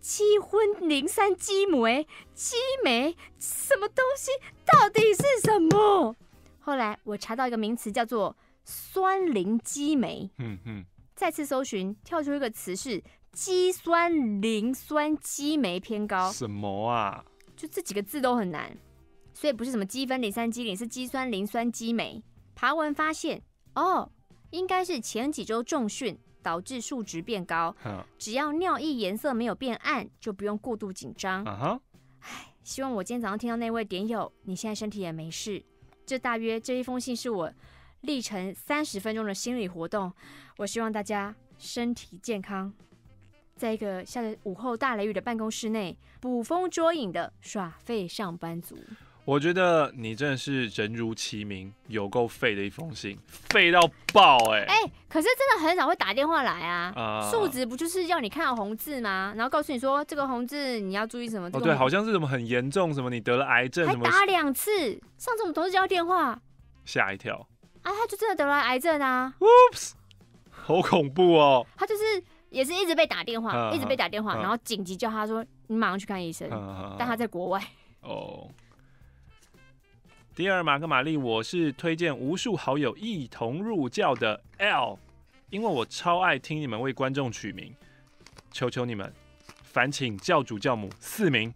S1: 七荤零三鸡梅，鸡梅什么东西？到底是什么？后来我查到一个名词叫做酸磷鸡梅。嗯嗯。再次搜寻，跳出一个词是。肌酸磷酸激酶偏高？什
S2: 么啊？
S1: 就这几个字都很难，所以不是什么肌分磷酸肌磷，是肌酸磷酸激酶。爬完发现，哦，应该是前几周重训导致数值变高。只要尿液颜色没有变暗，就不用过度紧张。啊哈。唉，希望我今天早上听到那位点友，你现在身体也没事。这大约这一封信是我历程三十分钟的心理活动。我希望大家身体健康。在一个下着午后大雷雨的办公室内，捕风捉影的耍废上班族。
S2: 我觉得你真的是人如其名，有够废的一封信，废到爆哎！哎，
S1: 可是真的很少会打电话来啊。数、值不就是要你看到红字吗？然后告诉你说这个红字你要注意什么？哦，对，好
S2: 像是什么很严重，什么你得了癌症？还打
S1: 两次，上次我们同事接到电话，吓一跳。啊，他就真的得了癌症啊
S2: ！Oops，好恐怖哦！
S1: 他就是。也是一直被打电话，一直被打电话，然后紧急叫他说：“你马上去看医生。”但他在国外。
S2: 哦。第二，马格玛丽，我是推荐无数好友一同入教的 L，因为我超爱听你们为观众取名，求求你们，烦请教主教母四名。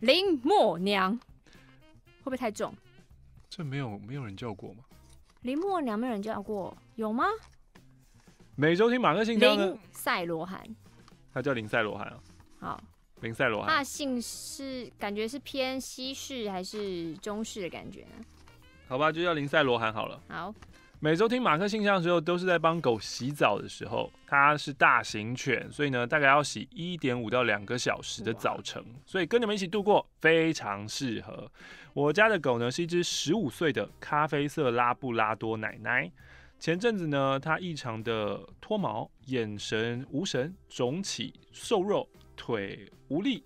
S1: 林默娘会不会太重？
S2: 这没有没有人叫过吗？
S1: 林默娘没有人叫过，有吗？
S2: 每周听马克信箱的
S1: 赛罗涵，
S2: 他叫林赛罗涵啊。好，林赛罗涵，他
S1: 姓是感觉是偏西式还是中式的感觉呢？
S2: 好吧，就叫林赛罗涵好了。好，每周听马克信箱的时候，都是在帮狗洗澡的时候。它是大型犬，所以呢，大概要洗一点五到两个小时的早晨。所以跟你们一起度过，非常适合。我家的狗呢，是一只十五岁的咖啡色拉布拉多奶奶。前阵子呢，他异常的脱毛，眼神无神，肿起、瘦弱、腿无力。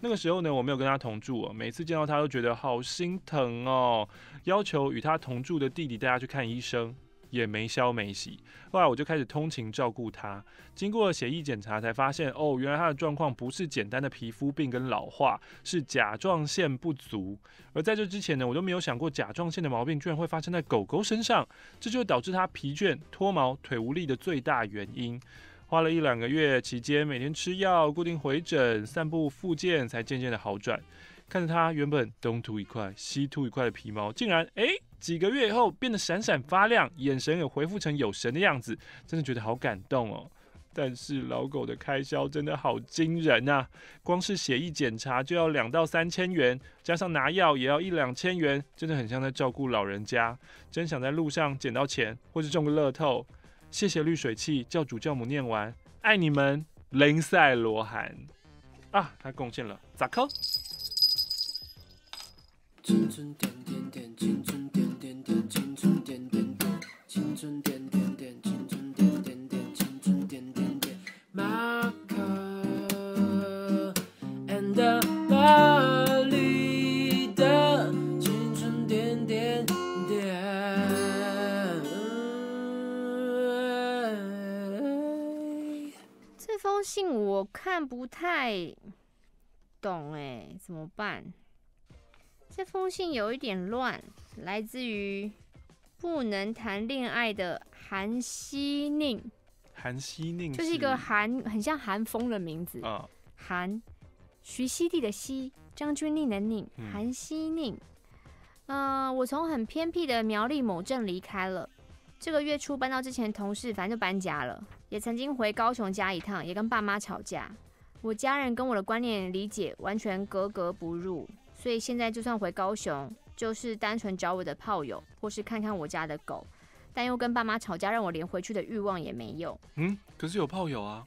S2: 那个时候呢，我没有跟他同住，每次见到他都觉得好心疼哦，要求与他同住的弟弟带他去看医生。也没消没息。后来我就开始通勤照顾它。经过血液检查才发现，哦，原来它的状况不是简单的皮肤病跟老化，是甲状腺不足。而在这之前呢，我都没有想过甲状腺的毛病居然会发生在狗狗身上，这就导致它疲倦、脱毛、腿无力的最大原因。花了一两个月期间，每天吃药、固定回诊、散步、复健，才渐渐的好转。看着它原本东吐一块、西吐一块的皮毛，竟然，哎。几个月以后，变得闪闪发亮，眼神也恢复成有神的样子，真的觉得好感动哦。但是老狗的开销真的好惊人啊！光是血液检查就要两到三千元，加上拿药也要一两千元，真的很像在照顾老人家。真想在路上捡到钱，或是中个乐透。谢谢滤水器，教主教母念完，爱你们，林赛罗涵啊，他贡献了，咋抠？
S1: 信我看不太懂哎，怎么办？这封信有一点乱，来自于不能谈恋爱的韩熙宁。
S2: 韩熙宁就是一个韩，
S1: 很像韩风的名字。啊。韩徐熙娣的熙，将军宁的宁，韩熙宁。嗯，我从很偏僻的苗栗某镇离开了，这个月初搬到之前同事，反正就搬家了。也曾经回高雄家一趟，也跟爸妈吵架。我家人跟我的观念理解完全格格不入，所以现在就算回高雄，就是单纯找我的炮友，或是看看我家的狗，但又跟爸妈吵架，让我连回去的欲望也没有。
S2: 嗯，可是有炮友啊。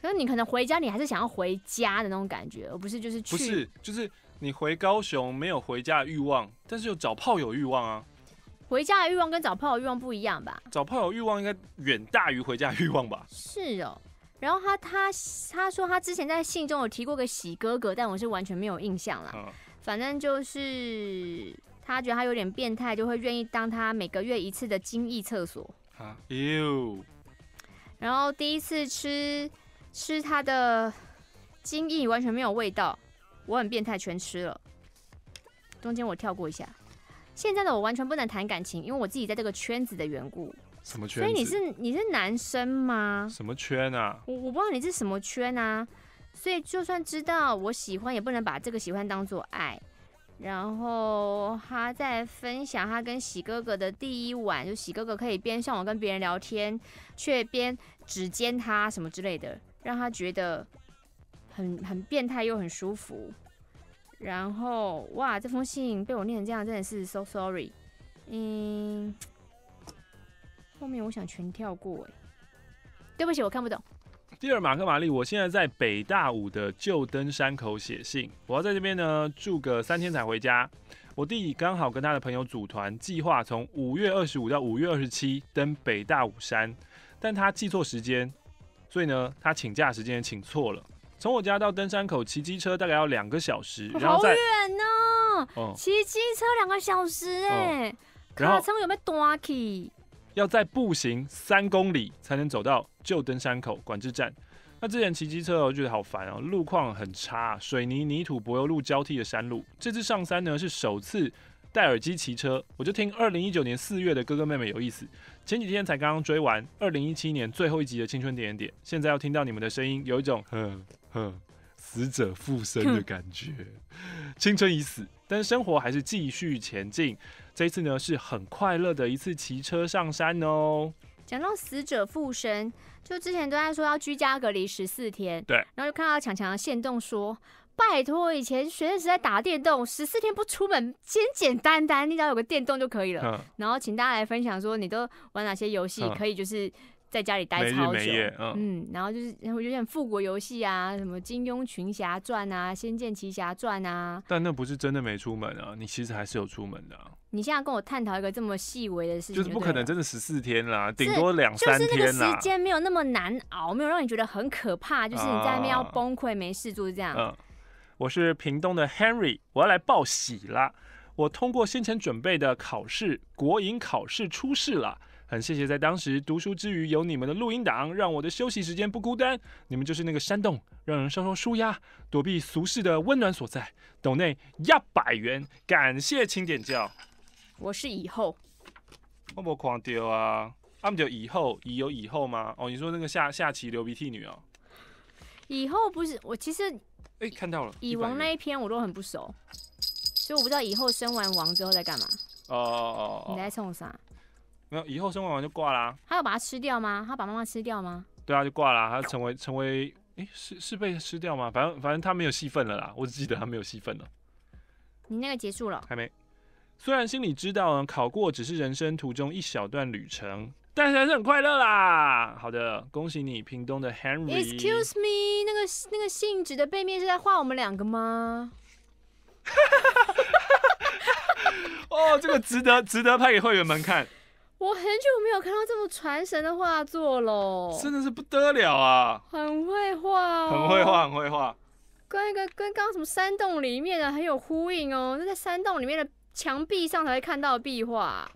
S1: 可是你可能回家，你还是想要回家的那种感觉，而不是就是去。不是，
S2: 就是你回高雄没有回家的欲望，但是有找炮友欲望啊。
S1: 回家的欲望跟找炮友欲望不一样吧？
S2: 找炮友欲望应该远大于回家欲望吧？
S1: 是哦。然后他他他说他之前在信中有提过个喜哥哥，但我是完全没有印象啦。反正就是他觉得他有点变态，就会愿意当他每个月一次的精益厕所。啊然后第一次吃吃他的精益完全没有味道，我很变态全吃了。中间我跳过一下。现在的我完全不能谈感情，因为我自己在这个圈子的缘故。
S2: 什么圈？所以你是
S1: 你是男生吗？
S2: 什么圈啊？我
S1: 我不知道你是什么圈啊。所以就算知道我喜欢，也不能把这个喜欢当做爱。然后他在分享他跟喜哥哥的第一晚，就喜哥哥可以边上我跟别人聊天，却边指尖他什么之类的，让他觉得很很变态又很舒服。然后哇，这封信被我念成这样，真的是 so sorry。嗯，后面我想全跳过，哎，对不起，我看不懂。
S2: 第二，马克玛丽，我现在在北大五的旧登山口写信，我要在这边呢住个三天才回家。我弟弟刚好跟他的朋友组团，计划从五月二十五到五月二十七登北大五山，但他记错时间，所以呢他请假时间请错了。从我家到登山口骑机车大概要两个小时，好远
S1: 呢！骑机车两个小时哎，然后有没有短气？
S2: 要再步行三公里才能走到旧登山口管制站。那之前骑机车我觉得好烦哦，路况很差，水泥、泥土、柏油路交替的山路。这次上山呢，是首次戴耳机骑车，我就听二零一九年四月的哥哥妹妹有意思，前几天才刚刚追完二零一七年最后一集的青春点点，现在要听到你们的声音，有一种嗯。嗯，死者复生的感觉，青春已死，但是生活还是继续前进。这次呢是很快乐的一次骑车上山哦。
S1: 讲到死者复生，就之前都在说要居家隔离十四天，对，然后就看到强强的线动说，拜托，以前学生时代打电动，十四天不出门，简简单单，你只要有个电动就可以了。然后请大家来分享，说你都玩哪些游戏，可以就是。在家里待超久，没嗯，然后就是后有点复国游戏啊，什么金庸群侠传啊、仙剑奇侠传啊。
S2: 但那不是真的没出门啊，你其实还是有出门的。
S1: 你现在跟我探讨一个这么细微的事情，就是不可能
S2: 真的十四天啦，顶多两三天啦。就是那个时间
S1: 没有那么难熬，没有让你觉得很可怕，就是你在外面要崩溃，没事，就是这样。
S2: 我是屏东的 Henry，我要来报喜啦！我通过先前准备的考试，国营考试出事了。很谢谢在当时读书之余有你们的录音档，让我的休息时间不孤单。你们就是那个山洞，让人稍稍舒压，躲避俗世的温暖所在。豆内一百元，感谢请点教。我是以后。我冇看到啊，俺们就以后，以有以后吗？哦，你说那个下下棋流鼻涕女啊？
S1: 以后不是我，其实
S2: 哎看到了，以王那
S1: 一篇我都很不熟，所以我不知道以后生完王之后在干嘛。
S2: 哦哦哦，你在冲啥？没有，以后生完完就挂啦。
S1: 他要把它吃掉吗？他要把妈妈吃掉吗？
S2: 对啊，就挂啦。他成为成为，哎，是是被吃掉吗？反正反正他没有戏份了啦。我只记得他没有戏份了。
S1: 你那个结束了？
S2: 还没。虽然心里知道呢，考过只是人生途中一小段旅程，但是还是很快乐啦。好的，恭喜你，屏东的 Henry。Excuse
S1: me，那个那个信纸的背面是在画我们两个吗？
S2: 哦，这个值得值得拍给会员们看。
S1: 我很久没有看到这么传神的画作喽，真
S2: 的是不得了啊！
S1: 很会画哦，很会画，很会画。跟一个跟刚刚什么山洞里面的很有呼应哦，那在山洞里面的墙壁上才会看到壁画。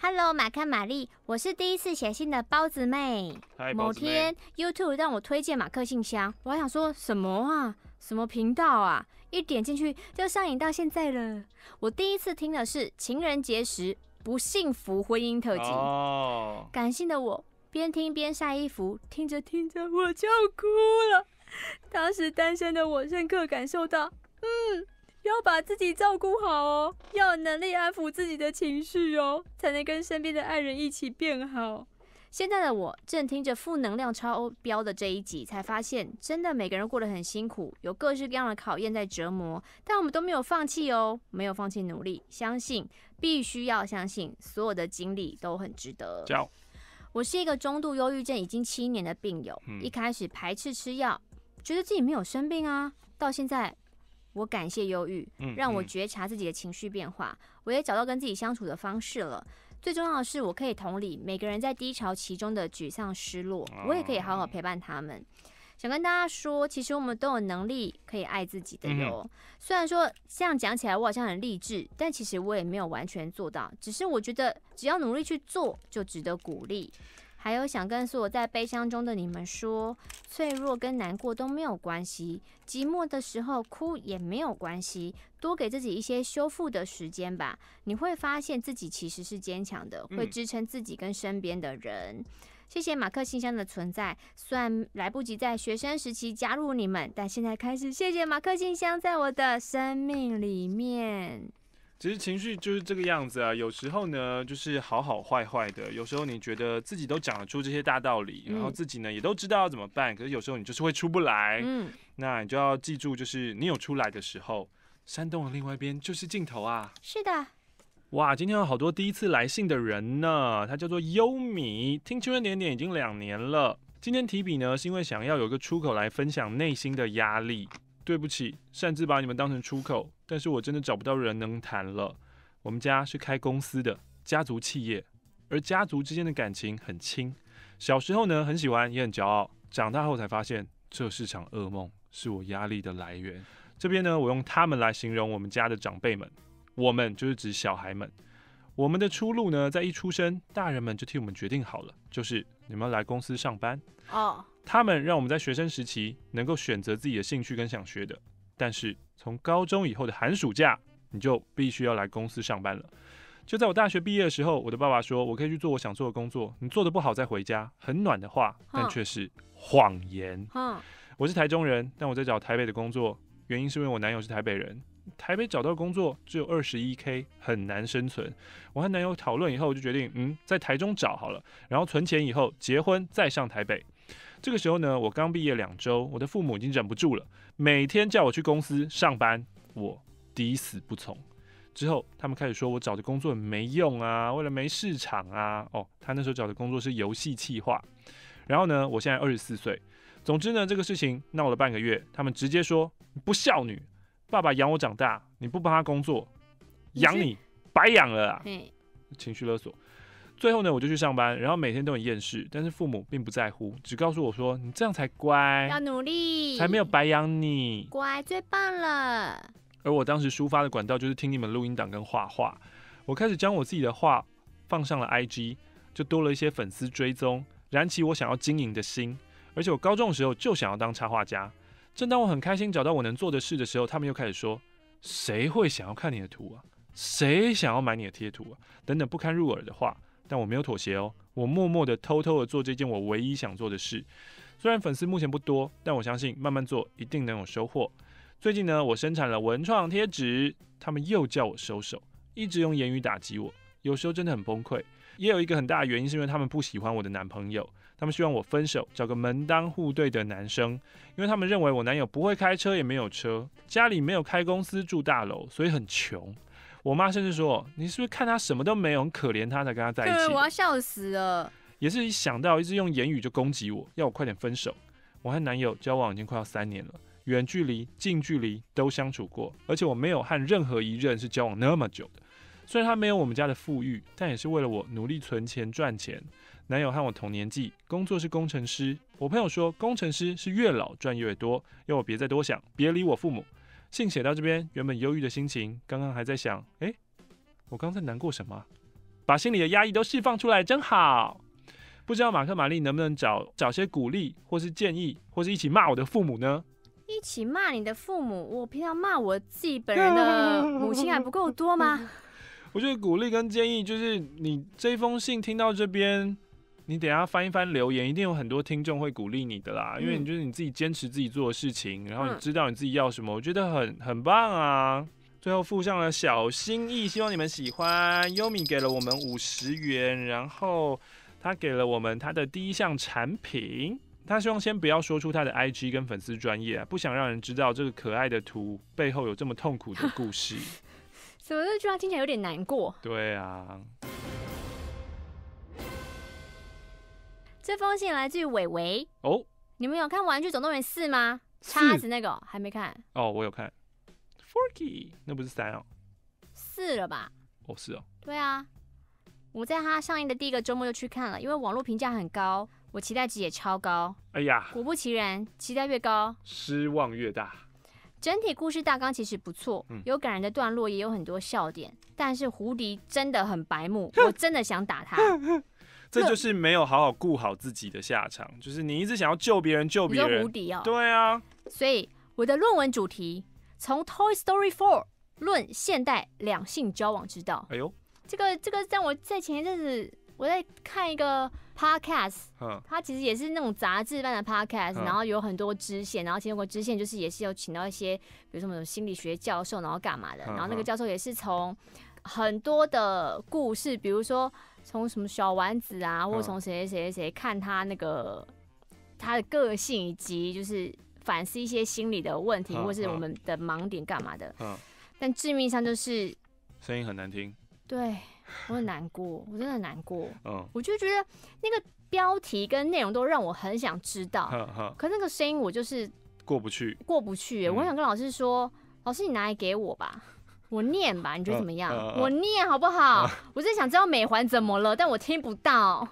S1: Hello，马克玛丽，我是第一次写信的包子妹。某天，YouTube 让我推荐马克信箱，我还想说什么啊？什么频道啊？一点进去就上瘾到现在了。我第一次听的是情人节时。不幸福婚姻特辑。感性的我边听边晒衣服，听着听着我就哭了。当时单身的我深刻感受到，嗯，要把自己照顾好哦，要有能力安抚自己的情绪哦，才能跟身边的爱人一起变好。现在的我正听着负能量超标的这一集，才发现真的每个人过得很辛苦，有各式各样的考验在折磨，但我们都没有放弃哦，没有放弃努力，相信。必须要相信，所有的经历都很值得。我是一个中度忧郁症已经七年的病友，一开始排斥吃药，觉得自己没有生病啊。到现在，我感谢忧郁，让我觉察自己的情绪变化，我也找到跟自己相处的方式了。最重要的是，我可以同理每个人在低潮期中的沮丧、失落，我也可以好好陪伴他们。想跟大家说，其实我们都有能力可以爱自己的哟。虽然说这样讲起来，我好像很励志，但其实我也没有完全做到。只是我觉得，只要努力去做，就值得鼓励。还有想跟所有在悲伤中的你们说，脆弱跟难过都没有关系，寂寞的时候哭也没有关系，多给自己一些修复的时间吧。你会发现自己其实是坚强的，会支撑自己跟身边的人。谢谢马克信箱的存在，虽然来不及在学生时期加入你们，但现在开始，谢谢马克信箱在我的生命里面。
S2: 其实情绪就是这个样子啊，有时候呢就是好好坏坏的，有时候你觉得自己都讲得出这些大道理，然后自己呢也都知道要怎么办，可是有时候你就是会出不来。嗯，那你就要记住，就是你有出来的时候，山洞的另外一边就是尽头啊。是的。哇，今天有好多第一次来信的人呢，他叫做优米，听秋圈点点已经两年了。今天提笔呢，是因为想要有个出口来分享内心的压力。对不起，擅自把你们当成出口，但是我真的找不到人能谈了。我们家是开公司的家族企业，而家族之间的感情很亲。小时候呢，很喜欢，也很骄傲，长大后才发现这是场噩梦，是我压力的来源。这边呢，我用他们来形容我们家的长辈们。我们就是指小孩们，我们的出路呢，在一出生，大人们就替我们决定好了，就是你们要来公司上班哦。他们让我们在学生时期能够选择自己的兴趣跟想学的，但是从高中以后的寒暑假，你就必须要来公司上班了。就在我大学毕业的时候，我的爸爸说，我可以去做我想做的工作，你做的不好再回家，很暖的话，但却是谎言。嗯，我是台中人，但我在找台北的工作，原因是因为我男友是台北人。台北找到工作只有二十一 k，很难生存。我和男友讨论以后，我就决定，嗯，在台中找好了，然后存钱以后结婚再上台北。这个时候呢，我刚毕业两周，我的父母已经忍不住了，每天叫我去公司上班，我抵死不从。之后他们开始说我找的工作没用啊，为了没市场啊。哦，他那时候找的工作是游戏企划。然后呢，我现在二十四岁。总之呢，这个事情闹了半个月，他们直接说不孝女。爸爸养我长大，你不帮他工作，养你白养了啊！情绪勒索。最后呢，我就去上班，然后每天都很厌世，但是父母并不在乎，只告诉我说：“你这样才乖，要
S1: 努力，才没
S2: 有白养你，
S1: 乖最棒了。”
S2: 而我当时抒发的管道就是听你们录音档跟画画。我开始将我自己的画放上了 IG，就多了一些粉丝追踪，燃起我想要经营的心。而且我高中的时候就想要当插画家。正当我很开心找到我能做的事的时候，他们又开始说：“谁会想要看你的图啊？谁想要买你的贴图啊？”等等不堪入耳的话。但我没有妥协哦，我默默的、偷偷的做这件我唯一想做的事。虽然粉丝目前不多，但我相信慢慢做一定能有收获。最近呢，我生产了文创贴纸，他们又叫我收手，一直用言语打击我，有时候真的很崩溃。也有一个很大的原因是因为他们不喜欢我的男朋友。他们希望我分手，找个门当户对的男生，因为他们认为我男友不会开车，也没有车，家里没有开公司住大楼，所以很穷。我妈甚至说：“你是不是看他什么都没有，很可怜他才跟他在一起？”我
S1: 要笑死了。
S2: 也是一想到一直用言语就攻击我，要我快点分手。我和男友交往已经快要三年了，远距离、近距离都相处过，而且我没有和任何一任是交往那么久的。虽然他没有我们家的富裕，但也是为了我努力存钱赚钱。男友和我同年纪，工作是工程师。我朋友说工程师是越老赚越多，要我别再多想，别理我父母。信写到这边，原本忧郁的心情，刚刚还在想，哎，我刚在难过什么？把心里的压抑都释放出来，真好。不知道马克玛丽能不能找找些鼓励，或是建议，或是一起骂我的父母呢？
S1: 一起骂你的父母？我平常骂我自己本人的 母亲还不够多吗？
S2: 我觉得鼓励跟建议就是你这封信听到这边。你等下翻一翻留言，一定有很多听众会鼓励你的啦，因为你就是你自己坚持自己做的事情，然后你知道你自己要什么，我觉得很很棒啊。最后附上了小心意，希望你们喜欢。优米给了我们五十元，然后他给了我们他的第一项产品，他希望先不要说出他的 IG 跟粉丝专业啊，不想让人知道这个可爱的图背后有这么痛苦的故事。
S1: 怎 么这句话听起来有点难过？
S2: 对啊。
S1: 这封信来自于伟伟哦。你们有看《玩具总动员四》吗？叉子那个还没看哦，我有看。Forky，那不是三哦，四了吧？哦，是哦。对啊，我在它上映的第一个周末就去看了，因为网络评价很高，我期待值也超高。哎呀，果不其然，期待越高，
S2: 失望越大。
S1: 整体故事大纲其实不错，有感人的段落，也有很多笑点。但是胡迪真的很白目，我真的想打他。这就
S2: 是没有好好顾好自己的下场，就是你一直想要救别人，救别人，无敌
S1: 哦，对啊。所以我的论文主题从《Toy Story 4》论现代两性交往之道。
S3: 哎
S2: 呦，
S1: 这个这个让我在前一阵子我在看一个 podcast，它其实也是那种杂志般的 podcast，然后有很多支线，然后其中个支线就是也是有请到一些，比如什么心理学教授，然后干嘛的，然后那个教授也是从很多的故事，比如说。从什么小丸子啊，或者从谁谁谁谁看他那个他的个性，以及就是反思一些心理的问题，或是我们的盲点干嘛的。嗯。但致命伤就是，
S2: 声音很难听。
S1: 对，我很难过，我真的很难过。嗯。我就觉得那个标题跟内容都让我很想知道。可那个声音我就是过不去，过不去。我想跟老师说，老师你拿来给我吧。我念吧，你觉得怎么样？我念好不好？我真想知道美环怎么了，但我听不到。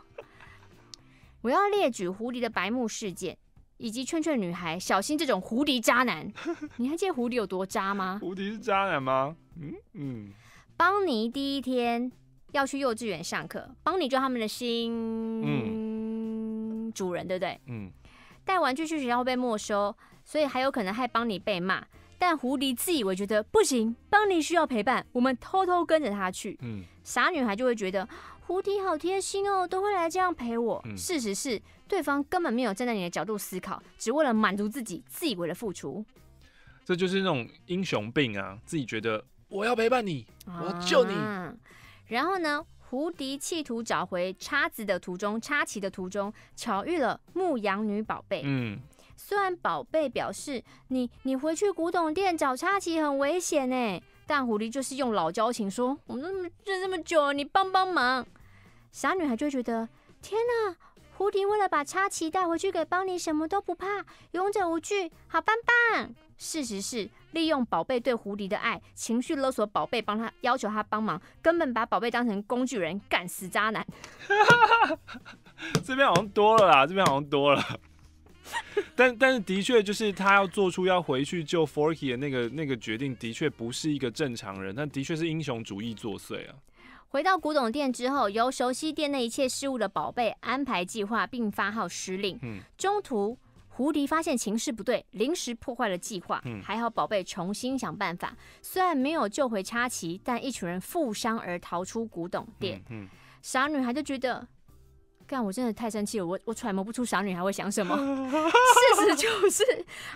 S1: 我要列举狐狸的白目事件，以及劝劝女孩小心这种狐狸渣男。你还记得蝴蝶有多渣吗？狐狸
S2: 是渣男吗？嗯嗯。
S1: 邦尼第一天要去幼稚园上课，邦尼就他们的新主人对不对？嗯。带玩具去学校会被没收，所以还有可能害邦尼被骂。但胡迪自以为觉得不行，邦尼需要陪伴，我们偷偷跟着他去。嗯，傻女孩就会觉得胡迪好贴心哦，都会来这样陪我。事实是，对方根本没有站在你的角度思考，只为了满足自己自以为的付出。
S2: 这就是那种英雄病啊！自己觉得我要陪伴你，
S1: 我要救你。然后呢，胡迪企图找回叉子的途中，叉旗的途中，巧遇了牧羊女宝贝。嗯。虽然宝贝表示你你回去古董店找叉旗很危险哎，但狐狸就是用老交情说我们都么认这么久，你帮帮忙。傻女孩就觉得天哪，狐狸为了把叉旗带回去给邦尼，什么都不怕，勇者无惧，好棒棒。事实是利用宝贝对狐狸的爱情绪勒索宝贝帮他要求他帮忙，根本把宝贝当成工具人，干死渣男。
S2: 这边好像多了啦，这边好像多了。但但是的确，就是他要做出要回去救 Forky 的那个那个决定，的确不是一个正常人，但的确是英雄主义作祟啊。
S1: 回到古董店之后，由熟悉店内一切事物的宝贝安排计划，并发号施令。嗯，中途，胡迪发现情势不对，临时破坏了计划。嗯，还好宝贝重新想办法，虽然没有救回插旗，但一群人负伤而逃出古董店。嗯，傻女孩就觉得。干！我真的太生气了，我我揣摩不出傻女孩会想什么。事实就是，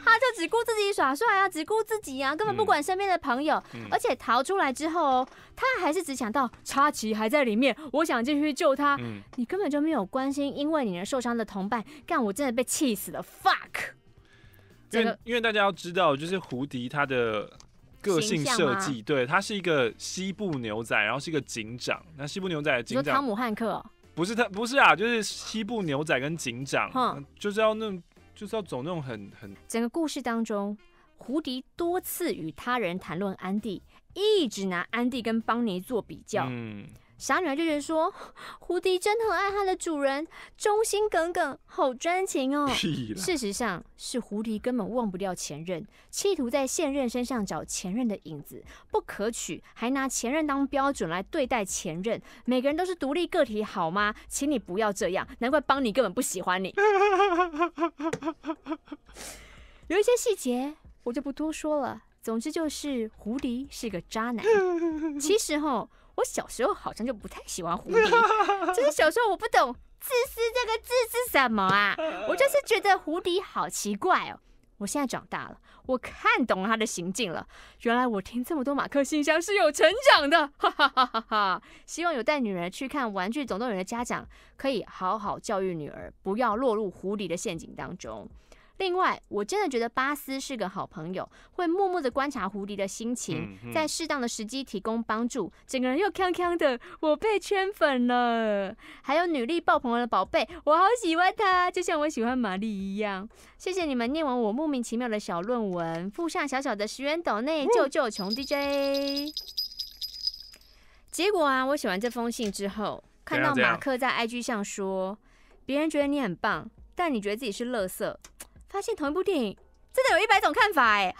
S1: 她就只顾自己耍帅啊，只顾自己啊，根本不管身边的朋友。而且逃出来之后，她还是只想到插旗还在里面，我想进去救他。你根本就没有关心，因为你而受伤的同伴。干！我真的被气死了，fuck！
S2: 因为因为大家要知道，就是胡迪他的个性设计，对他是一个西部牛仔，然后是一个警长。那西部牛仔的警长，汤姆汉克。不是他，不是啊，就是西部牛仔跟警长，就是要那种，就是要走那种很很。
S1: 整个故事当中，胡迪多次与他人谈论安迪，一直拿安迪跟邦尼做比较。傻女孩就觉得说，蝴蝶真的很爱它的主人，忠心耿耿，好专情哦。事实上是蝴蝶根本忘不掉前任，企图在现任身上找前任的影子，不可取，还拿前任当标准来对待前任。每个人都是独立个体，好吗？请你不要这样。难怪邦尼根本不喜欢你。有一些细节我就不多说了。总之就是蝴蝶是个渣男。其实吼。我小时候好像就不太喜欢狐狸，就是小时候我不懂“自私”这个字是什么啊，我就是觉得狐狸好奇怪哦。我现在长大了，我看懂了他的行径了，原来我听这么多马克信箱是有成长的。哈哈哈哈哈哈！希望有带女儿去看《玩具总动员》的家长，可以好好教育女儿，不要落入狐狸的陷阱当中。另外，我真的觉得巴斯是个好朋友，会默默的观察狐狸的心情，在适当的时机提供帮助，整个人又锵锵的。我被圈粉了，还有努力爆棚的宝贝，我好喜欢他，就像我喜欢玛丽一样。谢谢你们念完我莫名其妙的小论文，附上小小的十元斗内救救穷 DJ。结果啊，我写完这封信之后，看到马克在 IG 上说：“别人觉得你很棒，但你觉得自己是垃圾。”发现同一部电影真的有一百种看法哎，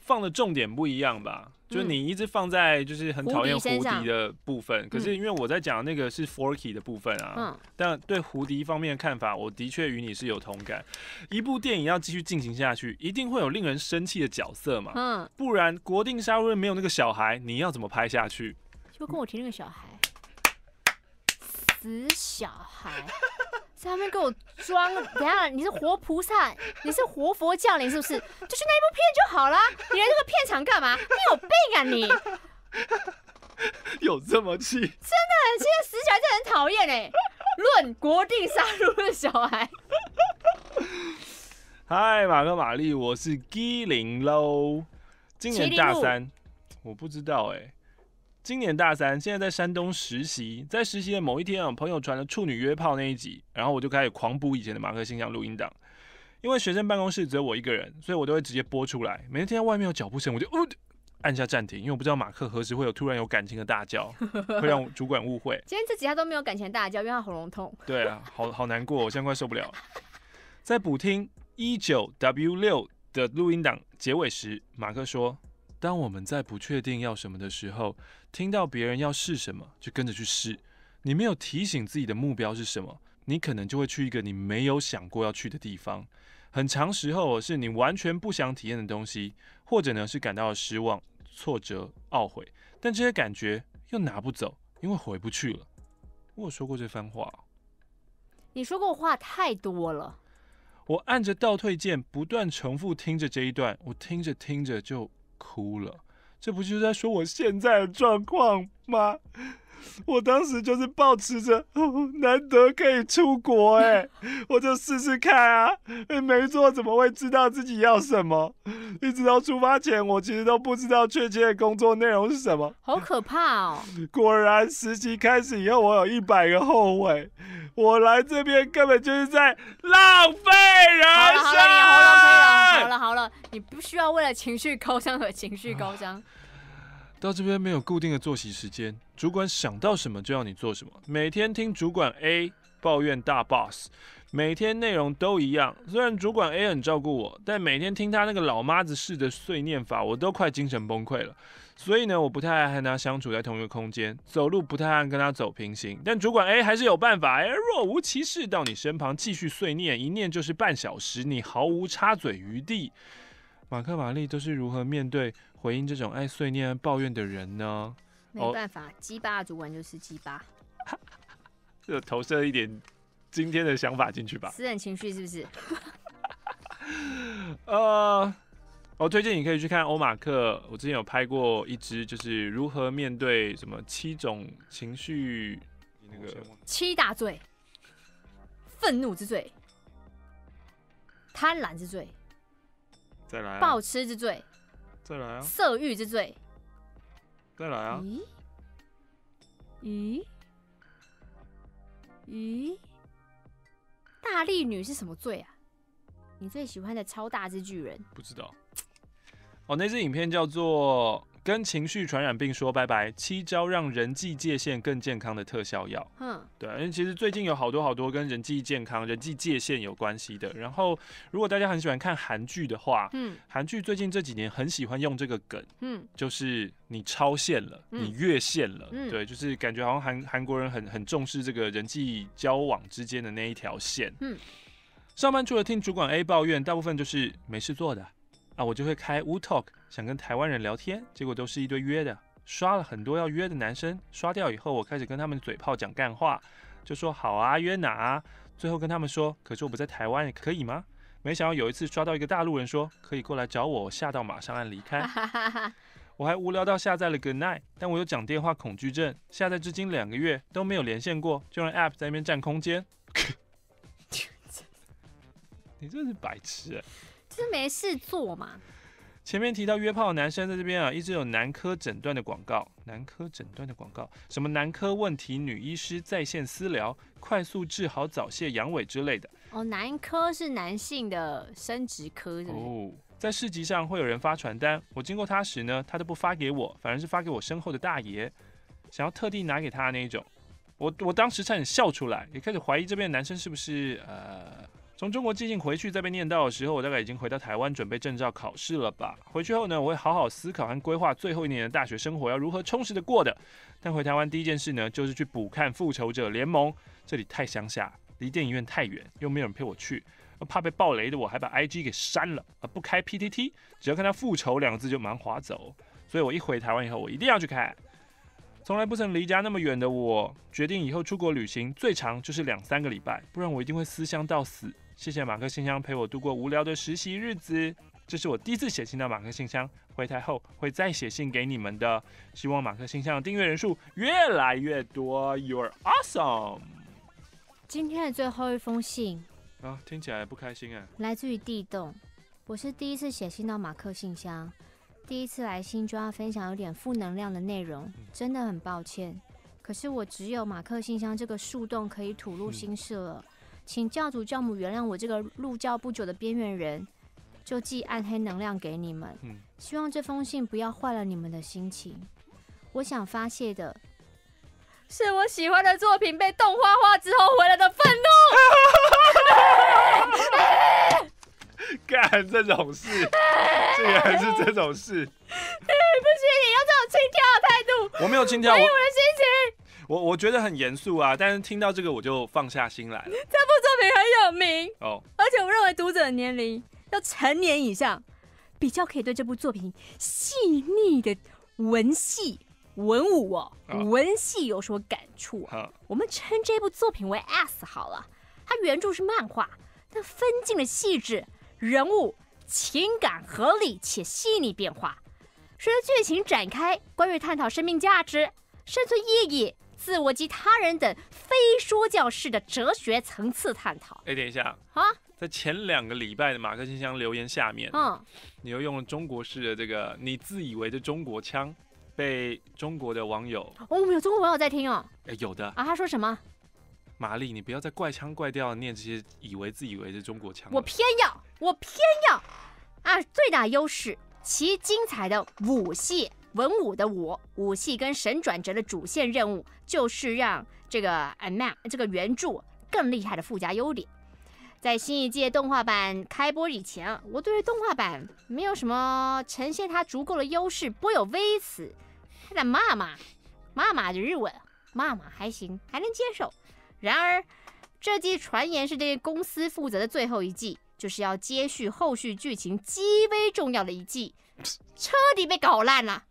S2: 放的重点不一样吧？就你一直放在就是很讨厌胡迪的部分，可是因为我在讲那个是 Forky 的部分啊，但对胡迪方面的看法，我的确与你是有同感。一部电影要继续进行下去，一定会有令人生气的角色嘛，不然国定杀人没有那个小孩，你要怎么拍下去？
S1: 就跟我提那个小孩，死小孩。在后面给我装，等下，你是活菩萨，你是活佛降临，是不是？就去那一部片就好了，你来这个片场干嘛？你有病啊你！
S2: 有这么气？真的很，
S1: 现在死起来真的很讨厌哎。论国定杀戮，的小孩。
S2: 嗨，马哥玛丽，我是吉林喽，今年大三，我不知道哎。今年大三，现在在山东实习。在实习的某一天啊，朋友传了处女约炮那一集，然后我就开始狂补以前的马克信箱录音档。因为学生办公室只有我一个人，所以我都会直接播出来。每天听到外面有脚步声，我就呜的按下暂停，因为我不知道马克何时会有突然有感情的大叫，会让主管误会。
S1: 今天这几下都没有感情的大叫，因为他喉咙痛。
S2: 对啊，好好难过，我现在快受不了了。在补听一九 W 六的录音档结尾时，马克说。当我们在不确定要什么的时候，听到别人要试什么，就跟着去试。你没有提醒自己的目标是什么，你可能就会去一个你没有想过要去的地方。很长时候，是你完全不想体验的东西，或者呢是感到失望、挫折、懊悔。但这些感觉又拿不走，因为回不去了。我有说过这番话，你说过话太多了。我按着倒退键，不断重复听着这一段，我听着听着就。哭了，这不就在说我现在的状况吗？我当时就是抱持着，难得可以出国哎，我就试试看啊，没做怎么会知道自己要什么？一直到出发前，我其实都不知道确切的工作内容是什么。
S1: 好可怕哦！
S2: 果然实习开始以后，我有一百个后悔。我来这边根本就是在
S1: 浪费人生。好了好了，你好了可以了。好了好了，你不需要为了情绪高涨和情绪高涨。
S2: 到这边没有固定的作息时间，主管想到什么就要你做什么。每天听主管 A 抱怨大 boss，每天内容都一样。虽然主管 A 很照顾我，但每天听他那个老妈子式的碎念法，我都快精神崩溃了。所以呢，我不太爱和他相处在同一个空间，走路不太爱跟他走平行。但主管 A 还是有办法，哎，若无其事到你身旁继续碎念，一念就是半小时，你毫无插嘴余地。马克、玛丽都是如何面对？回应这种爱碎念、抱怨的人呢？没办
S1: 法，鸡巴主管就是鸡巴。
S2: 就投射一点今天的想法进去吧。私
S1: 人情绪是不是？
S2: 呃，我推荐你可以去看欧马克。我之前有拍过一支，就是如何面对什么七种情绪那个
S1: 七大罪：愤怒之罪、贪婪之罪、
S2: 再来暴吃之
S1: 罪。再来啊！色欲之罪。再来啊！咦？咦？咦？大力女是什么罪啊？你最喜欢的超大之巨人？
S2: 不知道。哦，那支影片叫做……跟情绪传染病说拜拜，七招让人际界限更健康的特效药。嗯，对，因为其实最近有好多好多跟人际健康、人际界限有关系的。然后，如果大家很喜欢看韩剧的话，嗯，韩剧最近这几年很喜欢用这个梗，嗯，就是你超线了，你越线了，对，就是感觉好像韩韩国人很很重视这个人际交往之间的那一条线。嗯，上班除了听主管 A 抱怨，大部分就是没事做的。啊，我就会开 Wu Talk，想跟台湾人聊天，结果都是一堆约的，刷了很多要约的男生，刷掉以后，我开始跟他们嘴炮讲干话，就说好啊，约哪？最后跟他们说，可是我不在台湾，可以吗？没想到有一次刷到一个大陆人说，可以过来找我，吓到马上按离开。我还无聊到下载了 Good Night，但我有讲电话恐惧症，下载至今两个月都没有连线过，就让 App 在那边占空间。你这是白痴！
S1: 是没事做嘛？
S2: 前面提到约炮的男生在这边啊，一直有男科诊断的广告，男科诊断的广告，什么男科问题，女医师在线私聊，快速治好早泄、阳痿之类的。
S1: 哦，男科是男性的生殖科。
S2: 哦，在市集上会有人发传单，我经过他时呢，他都不发给我，反而是发给我身后的大爷，想要特地拿给他的那一种。我我当时差点笑出来，也开始怀疑这边的男生是不是呃。从中国寄信回去，在被念到的时候，我大概已经回到台湾，准备证照考试了吧。回去后呢，我会好好思考和规划最后一年的大学生活要如何充实的过。的，但回台湾第一件事呢，就是去补看《复仇者联盟》。这里太乡下，离电影院太远，又没有人陪我去，怕被暴雷的我，还把 IG 给删了，啊，不开 PTT，只要看到复仇两个字就忙划走。所以，我一回台湾以后，我一定要去看。从来不曾离家那么远的我，决定以后出国旅行最长就是两三个礼拜，不然我一定会思乡到死。谢谢马克信箱陪我度过无聊的实习日子，这是我第一次写信到马克信箱，回台后会再写信给你们的。希望马克信箱的订阅人数越来越多，You're awesome。
S1: 今天的最后一封信
S2: 啊，听起来不开心哎，
S1: 来自于地洞，我是第一次写信到马克信箱，第一次来信就要分享有点负能量的内容，真的很抱歉。可是我只有马克信箱这个树洞可以吐露心事了。请教主教母原谅我这个入教不久的边缘人，就寄暗黑能量给你们。希望这封信不要坏了你们的心情。我想发泄的是，我喜欢的作品被动画化之后回来的
S2: 愤怒。干这种事，竟然是这种事！
S1: 不行，你用这种轻佻的态度，我没有轻佻，我我的心情。
S2: 我我觉得很严肃啊，但是听到这个我就放下心来了。这
S1: 部作品很有名哦，而且我认为读者的年龄要成年以上，比较可以对这部作品细腻的文戏、文武哦，文戏有所感触。好，我们称这部作品为 S 好了。它原著是漫画，但分镜的细致、人物情感合理且细腻变化，随着剧情展开，关于探讨生命价值、生存意义。自我及他人等非说教式的哲学层次探讨。哎，等一下啊，
S2: 在前两个礼拜的马克信箱留言下面，嗯，你又用了中国式的这个你自以为的中国腔，被中国的网友，
S1: 哦，有中国网友在听哦，有的啊。他说什么？
S2: 玛丽，你不要再怪腔怪调念这些以为自以为的中国腔，我
S1: 偏要，我偏要啊！最大优势，其精彩的舞戏。文武的武武器跟神转折的主线任务，就是让这个阿曼这个原著更厉害的附加优点。在新一届动画版开播以前啊，我对于动画版没有什么呈现它足够的优势，颇有微词。在妈妈，妈妈的日文妈妈还行，还能接受。然而这季传言是这个公司负责的最后一季，就是要接续后续剧情极为重要的一季，彻底被搞烂了。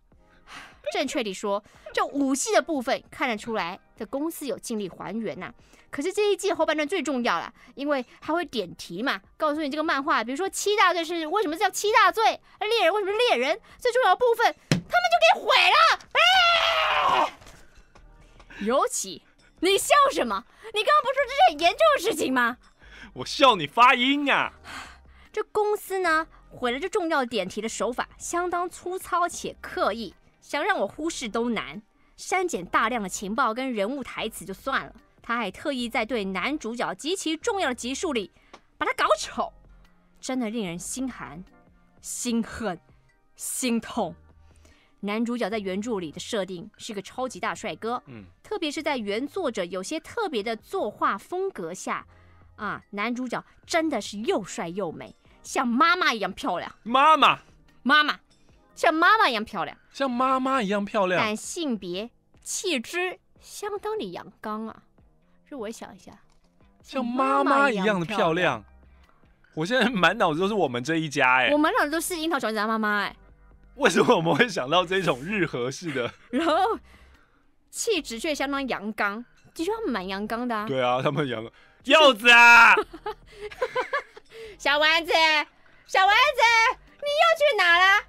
S1: 正确地说，这五系的部分看得出来，这公司有尽力还原呐。可是这一季后半段最重要了，因为它会点题嘛，告诉你这个漫画，比如说七大罪是为什么叫七大罪，猎人为什么猎人，最重要的部分他们就给毁了。尤其，你笑什么？你刚刚不说这是很严重的事情吗？
S2: 我笑你发音啊！
S1: 这公司呢，毁了这重要点题的手法，相当粗糙且刻意。想让我忽视都难，删减大量的情报跟人物台词就算了，他还特意在对男主角极其重要的集数里把他搞丑，真的令人心寒、心恨、心痛。男主角在原著里的设定是个超级大帅哥，嗯，特别是在原作者有些特别的作画风格下，啊，男主角真的是又帅又美，像妈妈一样漂亮。妈妈，妈妈。像妈妈一样漂亮，像妈妈一样漂亮，但性别气质相当的阳刚啊！这我想一下，像妈妈一样的漂亮，
S2: 我现在满脑子都是我们这一家哎，我
S1: 满脑子都是樱桃小丸子妈妈哎，
S2: 为什么我们会想到这种日和式的？
S1: 然后气质却相当阳刚，他们蛮阳刚的。啊。
S2: 对啊，他们阳
S1: 柚子啊，小丸子，小丸子，你又去哪了？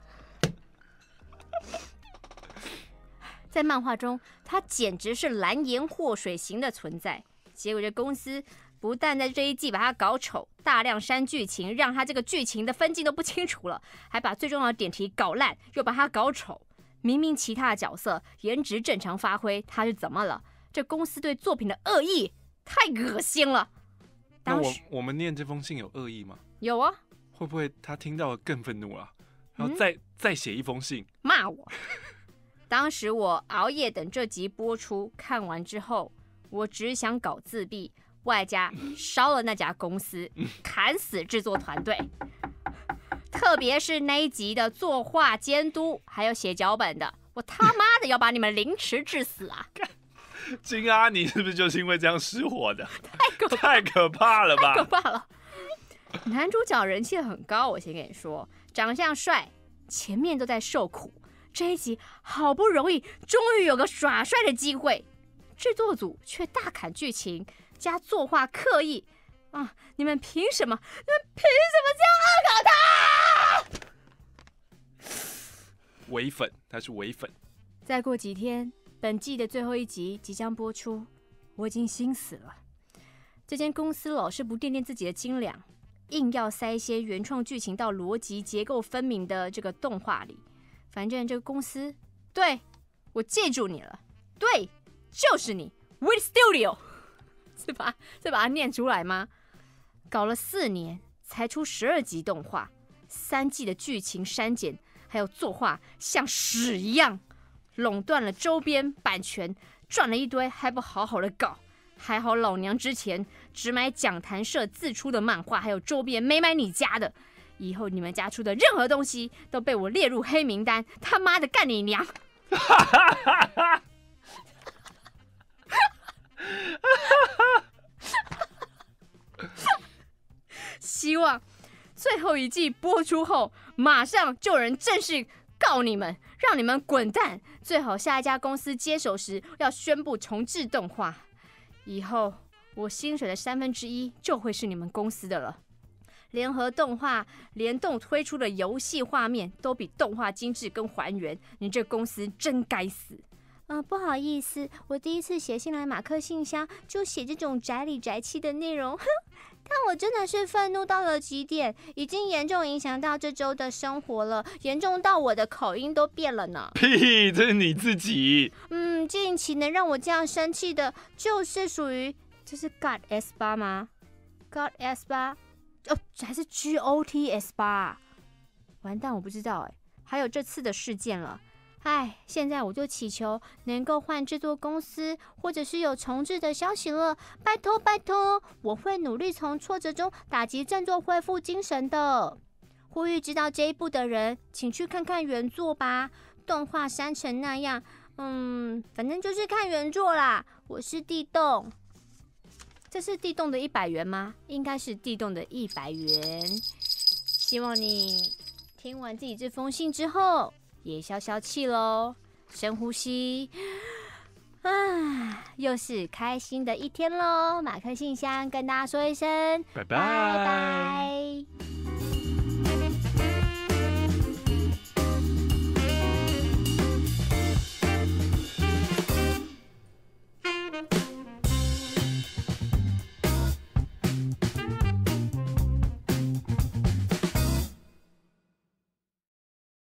S1: 在漫画中，他简直是蓝颜祸水型的存在。结果这公司不但在这一季把他搞丑，大量删剧情，让他这个剧情的分镜都不清楚了，还把最重要的点题搞烂，又把他搞丑。明明其他的角色颜值正常发挥，他是怎么了？这公司对作品的恶意太恶心了。当时
S2: 我们念这封信有恶意吗？有啊。会不会他听到更愤怒了？然后再再写一封信
S1: 骂我。当时我熬夜等这集播出，看完之后，我只想搞自闭，外加 烧了那家公司，砍死制作团队。特别是那一集的作画监督还有写脚本的，我他妈的要把你们凌迟致死啊！
S2: 金阿尼是不是就是因为这样失火的？太可太可怕了吧！太可
S1: 怕了。男主角人气很高，我先跟你说。长相帅，前面都在受苦，这一集好不容易，终于有个耍帅的机会，制作组却大砍剧情，加作画刻意，啊！你们凭什么？你们凭什么这样恶搞他？
S2: 伪粉，他是伪粉。
S1: 再过几天，本季的最后一集即将播出，我已经心死了。这间公司老是不垫垫自己的斤两。硬要塞一些原创剧情到逻辑结构分明的这个动画里，反正这个公司，对我记住你了，对，就是你，We Studio，是吧？再把它念出来吗？搞了四年才出十二集动画，三季的剧情删减，还有作画像屎一样，垄断了周边版权，赚了一堆还不好好的搞，还好老娘之前。只买讲谈社自出的漫画，还有周边没买你家的。以后你们家出的任何东西都被我列入黑名单，他妈的干你娘！哈哈哈哈哈哈！哈哈！希望最后一季播出后，马上就有人正式告你们，让你们滚蛋。最好下一家公司接手时要宣布重置动画，以后。我薪水的三分之一就会是你们公司的了。联合动画联动推出的游戏画面都比动画精致跟还原，你这公司真该死！呃，不好意思，我第一次写信来马克信箱就写这种宅里宅气的内容，但我真的是愤怒到了极点，已经严重影响到这周的生活了，严重到我的口音都变了呢。
S2: 屁，这是你自己。
S1: 嗯，近期能让我这样生气的，就是属于。这是 God S 八吗？God S 八哦，还是 G O T S 八啊？完蛋，我不知道哎。还有这次的事件了，哎，现在我就祈求能够换制作公司，或者是有重置的消息了。拜托拜托，我会努力从挫折中打击振作，恢复精神的。呼吁知道这一部的人，请去看看原作吧。动画删成那样，嗯，反正就是看原作啦。我是地洞。这是地洞的一百元吗？应该是地洞的一百元。希望你听完自己这封信之后也消消气喽，深呼吸。啊，又是开心的一天喽。马克信箱跟大家说一声，拜拜。